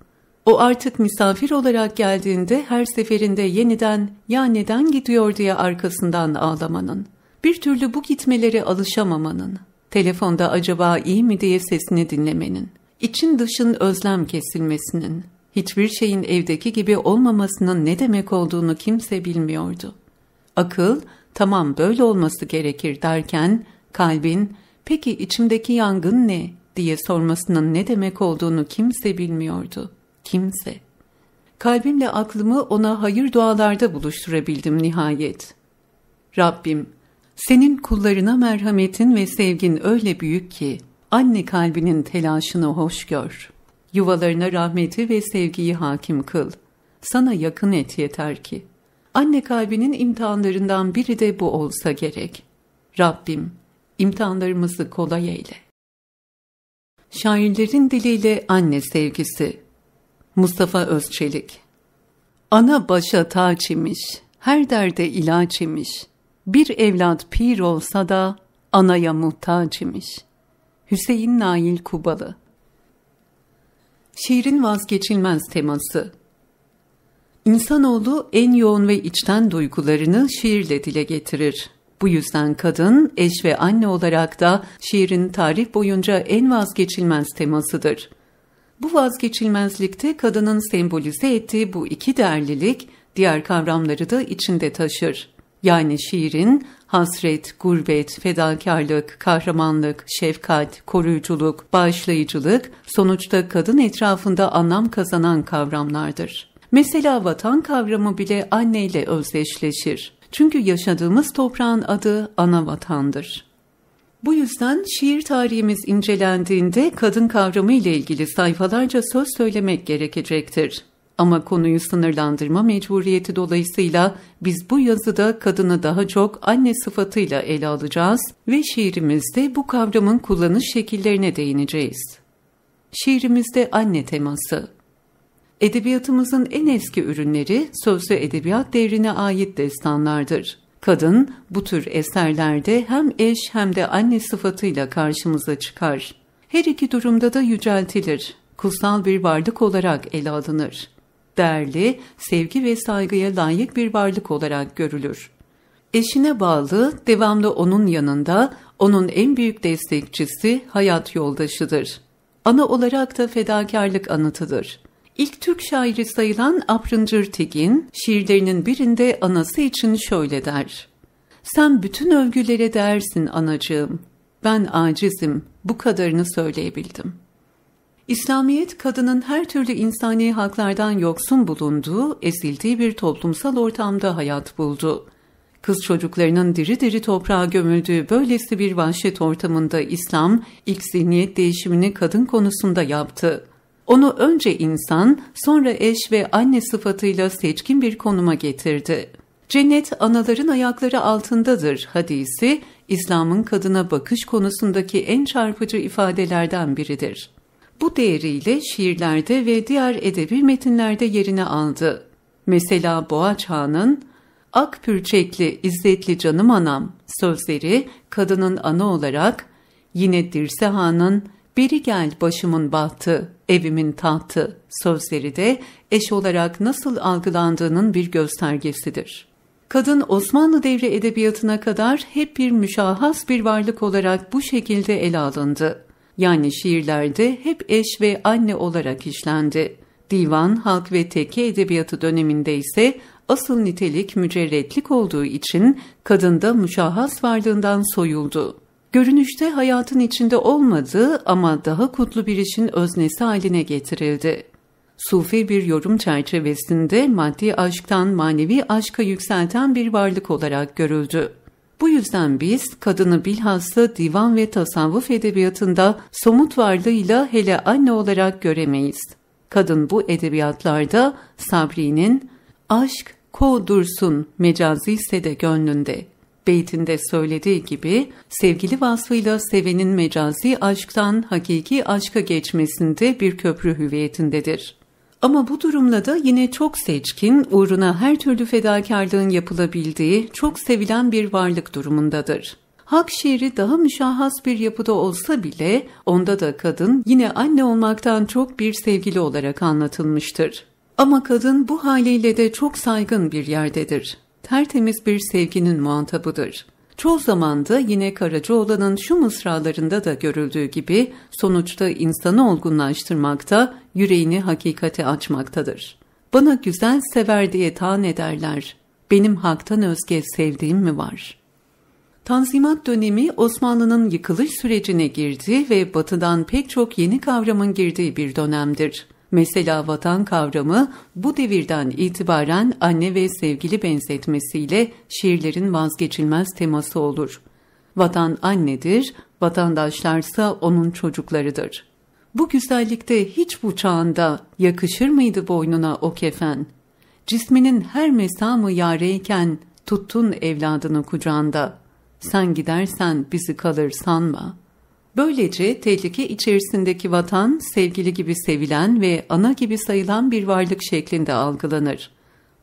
O artık misafir olarak geldiğinde her seferinde yeniden ya neden gidiyor diye arkasından ağlamanın, bir türlü bu gitmelere alışamamanın, telefonda acaba iyi mi diye sesini dinlemenin, için dışın özlem kesilmesinin, hiçbir şeyin evdeki gibi olmamasının ne demek olduğunu kimse bilmiyordu. Akıl, tamam böyle olması gerekir derken, kalbin, peki içimdeki yangın ne diye sormasının ne demek olduğunu kimse bilmiyordu.'' kimse. Kalbimle aklımı ona hayır dualarda buluşturabildim nihayet. Rabbim, senin kullarına merhametin ve sevgin öyle büyük ki, anne kalbinin telaşını hoş gör. Yuvalarına rahmeti ve sevgiyi hakim kıl. Sana yakın et yeter ki. Anne kalbinin imtihanlarından biri de bu olsa gerek. Rabbim, imtihanlarımızı kolay eyle. Şairlerin diliyle anne sevgisi Mustafa Özçelik Ana başa taç imiş, her derde ilaç imiş. Bir evlat pir olsa da anaya muhtaç imiş. Hüseyin Nail Kubalı Şiirin vazgeçilmez teması İnsanoğlu en yoğun ve içten duygularını şiirle dile getirir. Bu yüzden kadın, eş ve anne olarak da şiirin tarih boyunca en vazgeçilmez temasıdır.'' Bu vazgeçilmezlikte kadının sembolize ettiği bu iki değerlilik diğer kavramları da içinde taşır. Yani şiirin hasret, gurbet, fedakarlık, kahramanlık, şefkat, koruyuculuk, bağışlayıcılık sonuçta kadın etrafında anlam kazanan kavramlardır. Mesela vatan kavramı bile anneyle özdeşleşir. Çünkü yaşadığımız toprağın adı ana vatandır. Bu yüzden şiir tarihimiz incelendiğinde kadın kavramı ile ilgili sayfalarca söz söylemek gerekecektir. Ama konuyu sınırlandırma mecburiyeti dolayısıyla biz bu yazıda kadını daha çok anne sıfatıyla ele alacağız ve şiirimizde bu kavramın kullanış şekillerine değineceğiz. Şiirimizde anne teması Edebiyatımızın en eski ürünleri sözlü edebiyat devrine ait destanlardır. Kadın bu tür eserlerde hem eş hem de anne sıfatıyla karşımıza çıkar. Her iki durumda da yüceltilir, kutsal bir varlık olarak ele alınır. Değerli, sevgi ve saygıya layık bir varlık olarak görülür. Eşine bağlı, devamlı onun yanında, onun en büyük destekçisi hayat yoldaşıdır. Ana olarak da fedakarlık anıtıdır.'' İlk Türk şairi sayılan Aprıncır Tekin, şiirlerinin birinde anası için şöyle der. Sen bütün övgülere değersin anacığım. Ben acizim, bu kadarını söyleyebildim. İslamiyet kadının her türlü insani haklardan yoksun bulunduğu, ezildiği bir toplumsal ortamda hayat buldu. Kız çocuklarının diri diri toprağa gömüldüğü böylesi bir vahşet ortamında İslam ilk zihniyet değişimini kadın konusunda yaptı. Onu önce insan, sonra eş ve anne sıfatıyla seçkin bir konuma getirdi. Cennet anaların ayakları altındadır hadisi İslam'ın kadına bakış konusundaki en çarpıcı ifadelerden biridir. Bu değeriyle şiirlerde ve diğer edebi metinlerde yerini aldı. Mesela Boğaçağ'ın Ak pürçekli, izzetli canım anam sözleri kadının ana olarak yine Dirse Han'ın Beri gel başımın bahtı evimin tahtı sözleri de eş olarak nasıl algılandığının bir göstergesidir. Kadın Osmanlı devri edebiyatına kadar hep bir müşahhas bir varlık olarak bu şekilde ele alındı. Yani şiirlerde hep eş ve anne olarak işlendi. Divan, halk ve teke edebiyatı döneminde ise asıl nitelik mücerretlik olduğu için kadında müşahhas varlığından soyuldu görünüşte hayatın içinde olmadığı ama daha kutlu bir işin öznesi haline getirildi. Sufi bir yorum çerçevesinde maddi aşktan manevi aşka yükselten bir varlık olarak görüldü. Bu yüzden biz kadını bilhassa divan ve tasavvuf edebiyatında somut varlığıyla hele anne olarak göremeyiz. Kadın bu edebiyatlarda Sabri'nin aşk ko dursun mecazi ise de gönlünde beytinde söylediği gibi sevgili vasfıyla sevenin mecazi aşktan hakiki aşka geçmesinde bir köprü hüviyetindedir. Ama bu durumla da yine çok seçkin, uğruna her türlü fedakarlığın yapılabildiği, çok sevilen bir varlık durumundadır. Hak şiiri daha müşahhas bir yapıda olsa bile onda da kadın yine anne olmaktan çok bir sevgili olarak anlatılmıştır. Ama kadın bu haliyle de çok saygın bir yerdedir tertemiz bir sevginin muhatabıdır. Çoğu zamanda yine Karacaoğlan'ın şu mısralarında da görüldüğü gibi sonuçta insanı olgunlaştırmakta, yüreğini hakikate açmaktadır. Bana güzel sever diye tan ederler. Benim haktan özge sevdiğim mi var?'' Tanzimat dönemi Osmanlı'nın yıkılış sürecine girdiği ve batıdan pek çok yeni kavramın girdiği bir dönemdir. Mesela vatan kavramı bu devirden itibaren anne ve sevgili benzetmesiyle şiirlerin vazgeçilmez teması olur. Vatan annedir, vatandaşlarsa onun çocuklarıdır. Bu güzellikte hiç bu çağında yakışır mıydı boynuna o kefen? Cisminin her mesamı yareyken tuttun evladını kucağında. Sen gidersen bizi kalır sanma.'' Böylece tehlike içerisindeki vatan sevgili gibi sevilen ve ana gibi sayılan bir varlık şeklinde algılanır.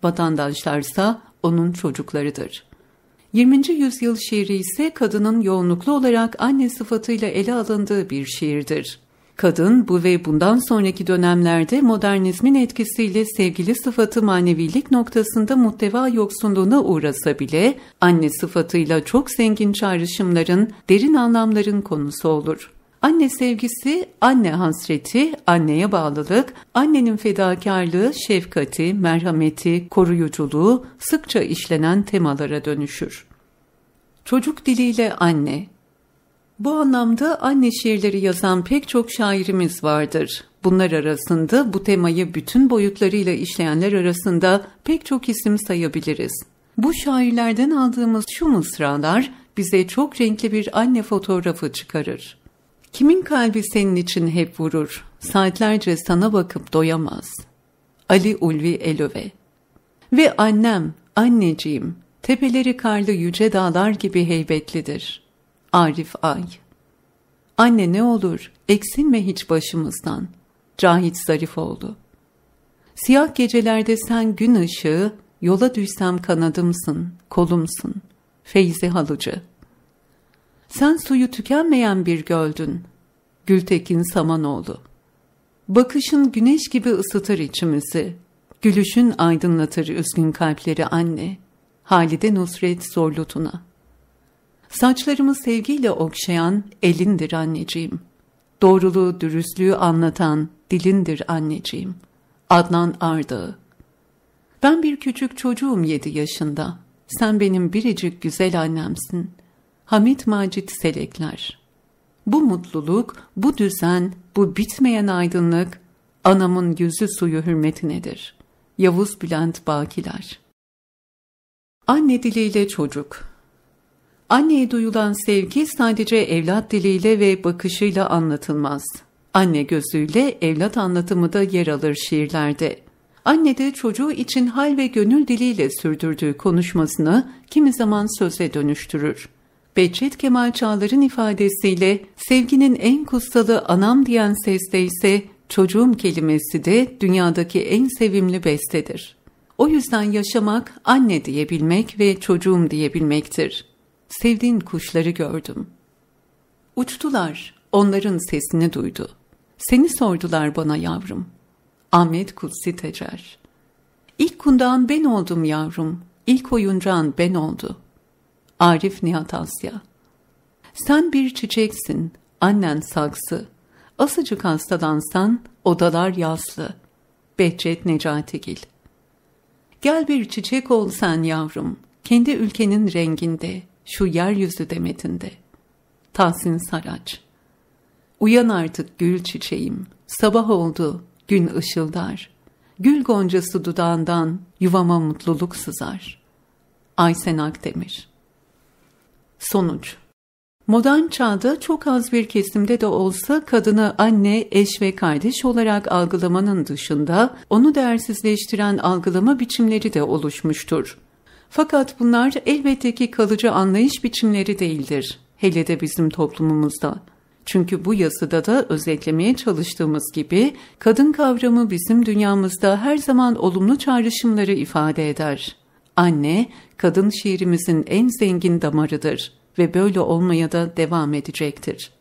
Vatandaşlarsa onun çocuklarıdır. 20. yüzyıl şiiri ise kadının yoğunluklu olarak anne sıfatıyla ele alındığı bir şiirdir. Kadın bu ve bundan sonraki dönemlerde modernizmin etkisiyle sevgili sıfatı manevilik noktasında muhteva yoksunluğuna uğrasa bile anne sıfatıyla çok zengin çağrışımların, derin anlamların konusu olur. Anne sevgisi, anne hasreti, anneye bağlılık, annenin fedakarlığı, şefkati, merhameti, koruyuculuğu sıkça işlenen temalara dönüşür. Çocuk diliyle anne, bu anlamda anne şiirleri yazan pek çok şairimiz vardır. Bunlar arasında bu temayı bütün boyutlarıyla işleyenler arasında pek çok isim sayabiliriz. Bu şairlerden aldığımız şu mısralar bize çok renkli bir anne fotoğrafı çıkarır. Kimin kalbi senin için hep vurur, saatlerce sana bakıp doyamaz. Ali Ulvi Elöve Ve annem, anneciğim, tepeleri karlı yüce dağlar gibi heybetlidir.'' Arif Ay Anne ne olur eksilme hiç başımızdan. Cahit zarif oldu. Siyah gecelerde sen gün ışığı, yola düşsem kanadımsın, kolumsun. Feyzi Halıcı Sen suyu tükenmeyen bir göldün. Gültekin Samanoğlu Bakışın güneş gibi ısıtır içimizi. Gülüşün aydınlatır üzgün kalpleri anne. Halide Nusret Zorlutuna. Saçlarımı sevgiyle okşayan elindir anneciğim. Doğruluğu, dürüstlüğü anlatan dilindir anneciğim. Adnan Ardağı Ben bir küçük çocuğum yedi yaşında. Sen benim biricik güzel annemsin. Hamit Macit Selekler Bu mutluluk, bu düzen, bu bitmeyen aydınlık, anamın yüzü suyu hürmetinedir. Yavuz Bülent Bakiler Anne diliyle çocuk Anneye duyulan sevgi sadece evlat diliyle ve bakışıyla anlatılmaz. Anne gözüyle evlat anlatımı da yer alır şiirlerde. Anne de çocuğu için hal ve gönül diliyle sürdürdüğü konuşmasını kimi zaman söze dönüştürür. Behçet Kemal Çağlar'ın ifadesiyle sevginin en kutsalı anam diyen seste ise çocuğum kelimesi de dünyadaki en sevimli bestedir. O yüzden yaşamak anne diyebilmek ve çocuğum diyebilmektir sevdiğin kuşları gördüm. Uçtular, onların sesini duydu. Seni sordular bana yavrum. Ahmet Kutsi Tecer. İlk kundağın ben oldum yavrum. İlk oyuncağın ben oldu. Arif Nihat Asya. Sen bir çiçeksin, annen saksı. Asıcık hastalansan odalar yaslı. Behçet Necatigil. Gel bir çiçek ol sen yavrum, kendi ülkenin renginde şu yeryüzü demetinde. Tahsin Saraç Uyan artık gül çiçeğim, sabah oldu, gün ışıldar. Gül goncası dudağından yuvama mutluluk sızar. Aysen Akdemir Sonuç Modern çağda çok az bir kesimde de olsa kadını anne, eş ve kardeş olarak algılamanın dışında onu değersizleştiren algılama biçimleri de oluşmuştur. Fakat bunlar elbette ki kalıcı anlayış biçimleri değildir. Hele de bizim toplumumuzda. Çünkü bu yazıda da özetlemeye çalıştığımız gibi kadın kavramı bizim dünyamızda her zaman olumlu çağrışımları ifade eder. Anne, kadın şiirimizin en zengin damarıdır ve böyle olmaya da devam edecektir.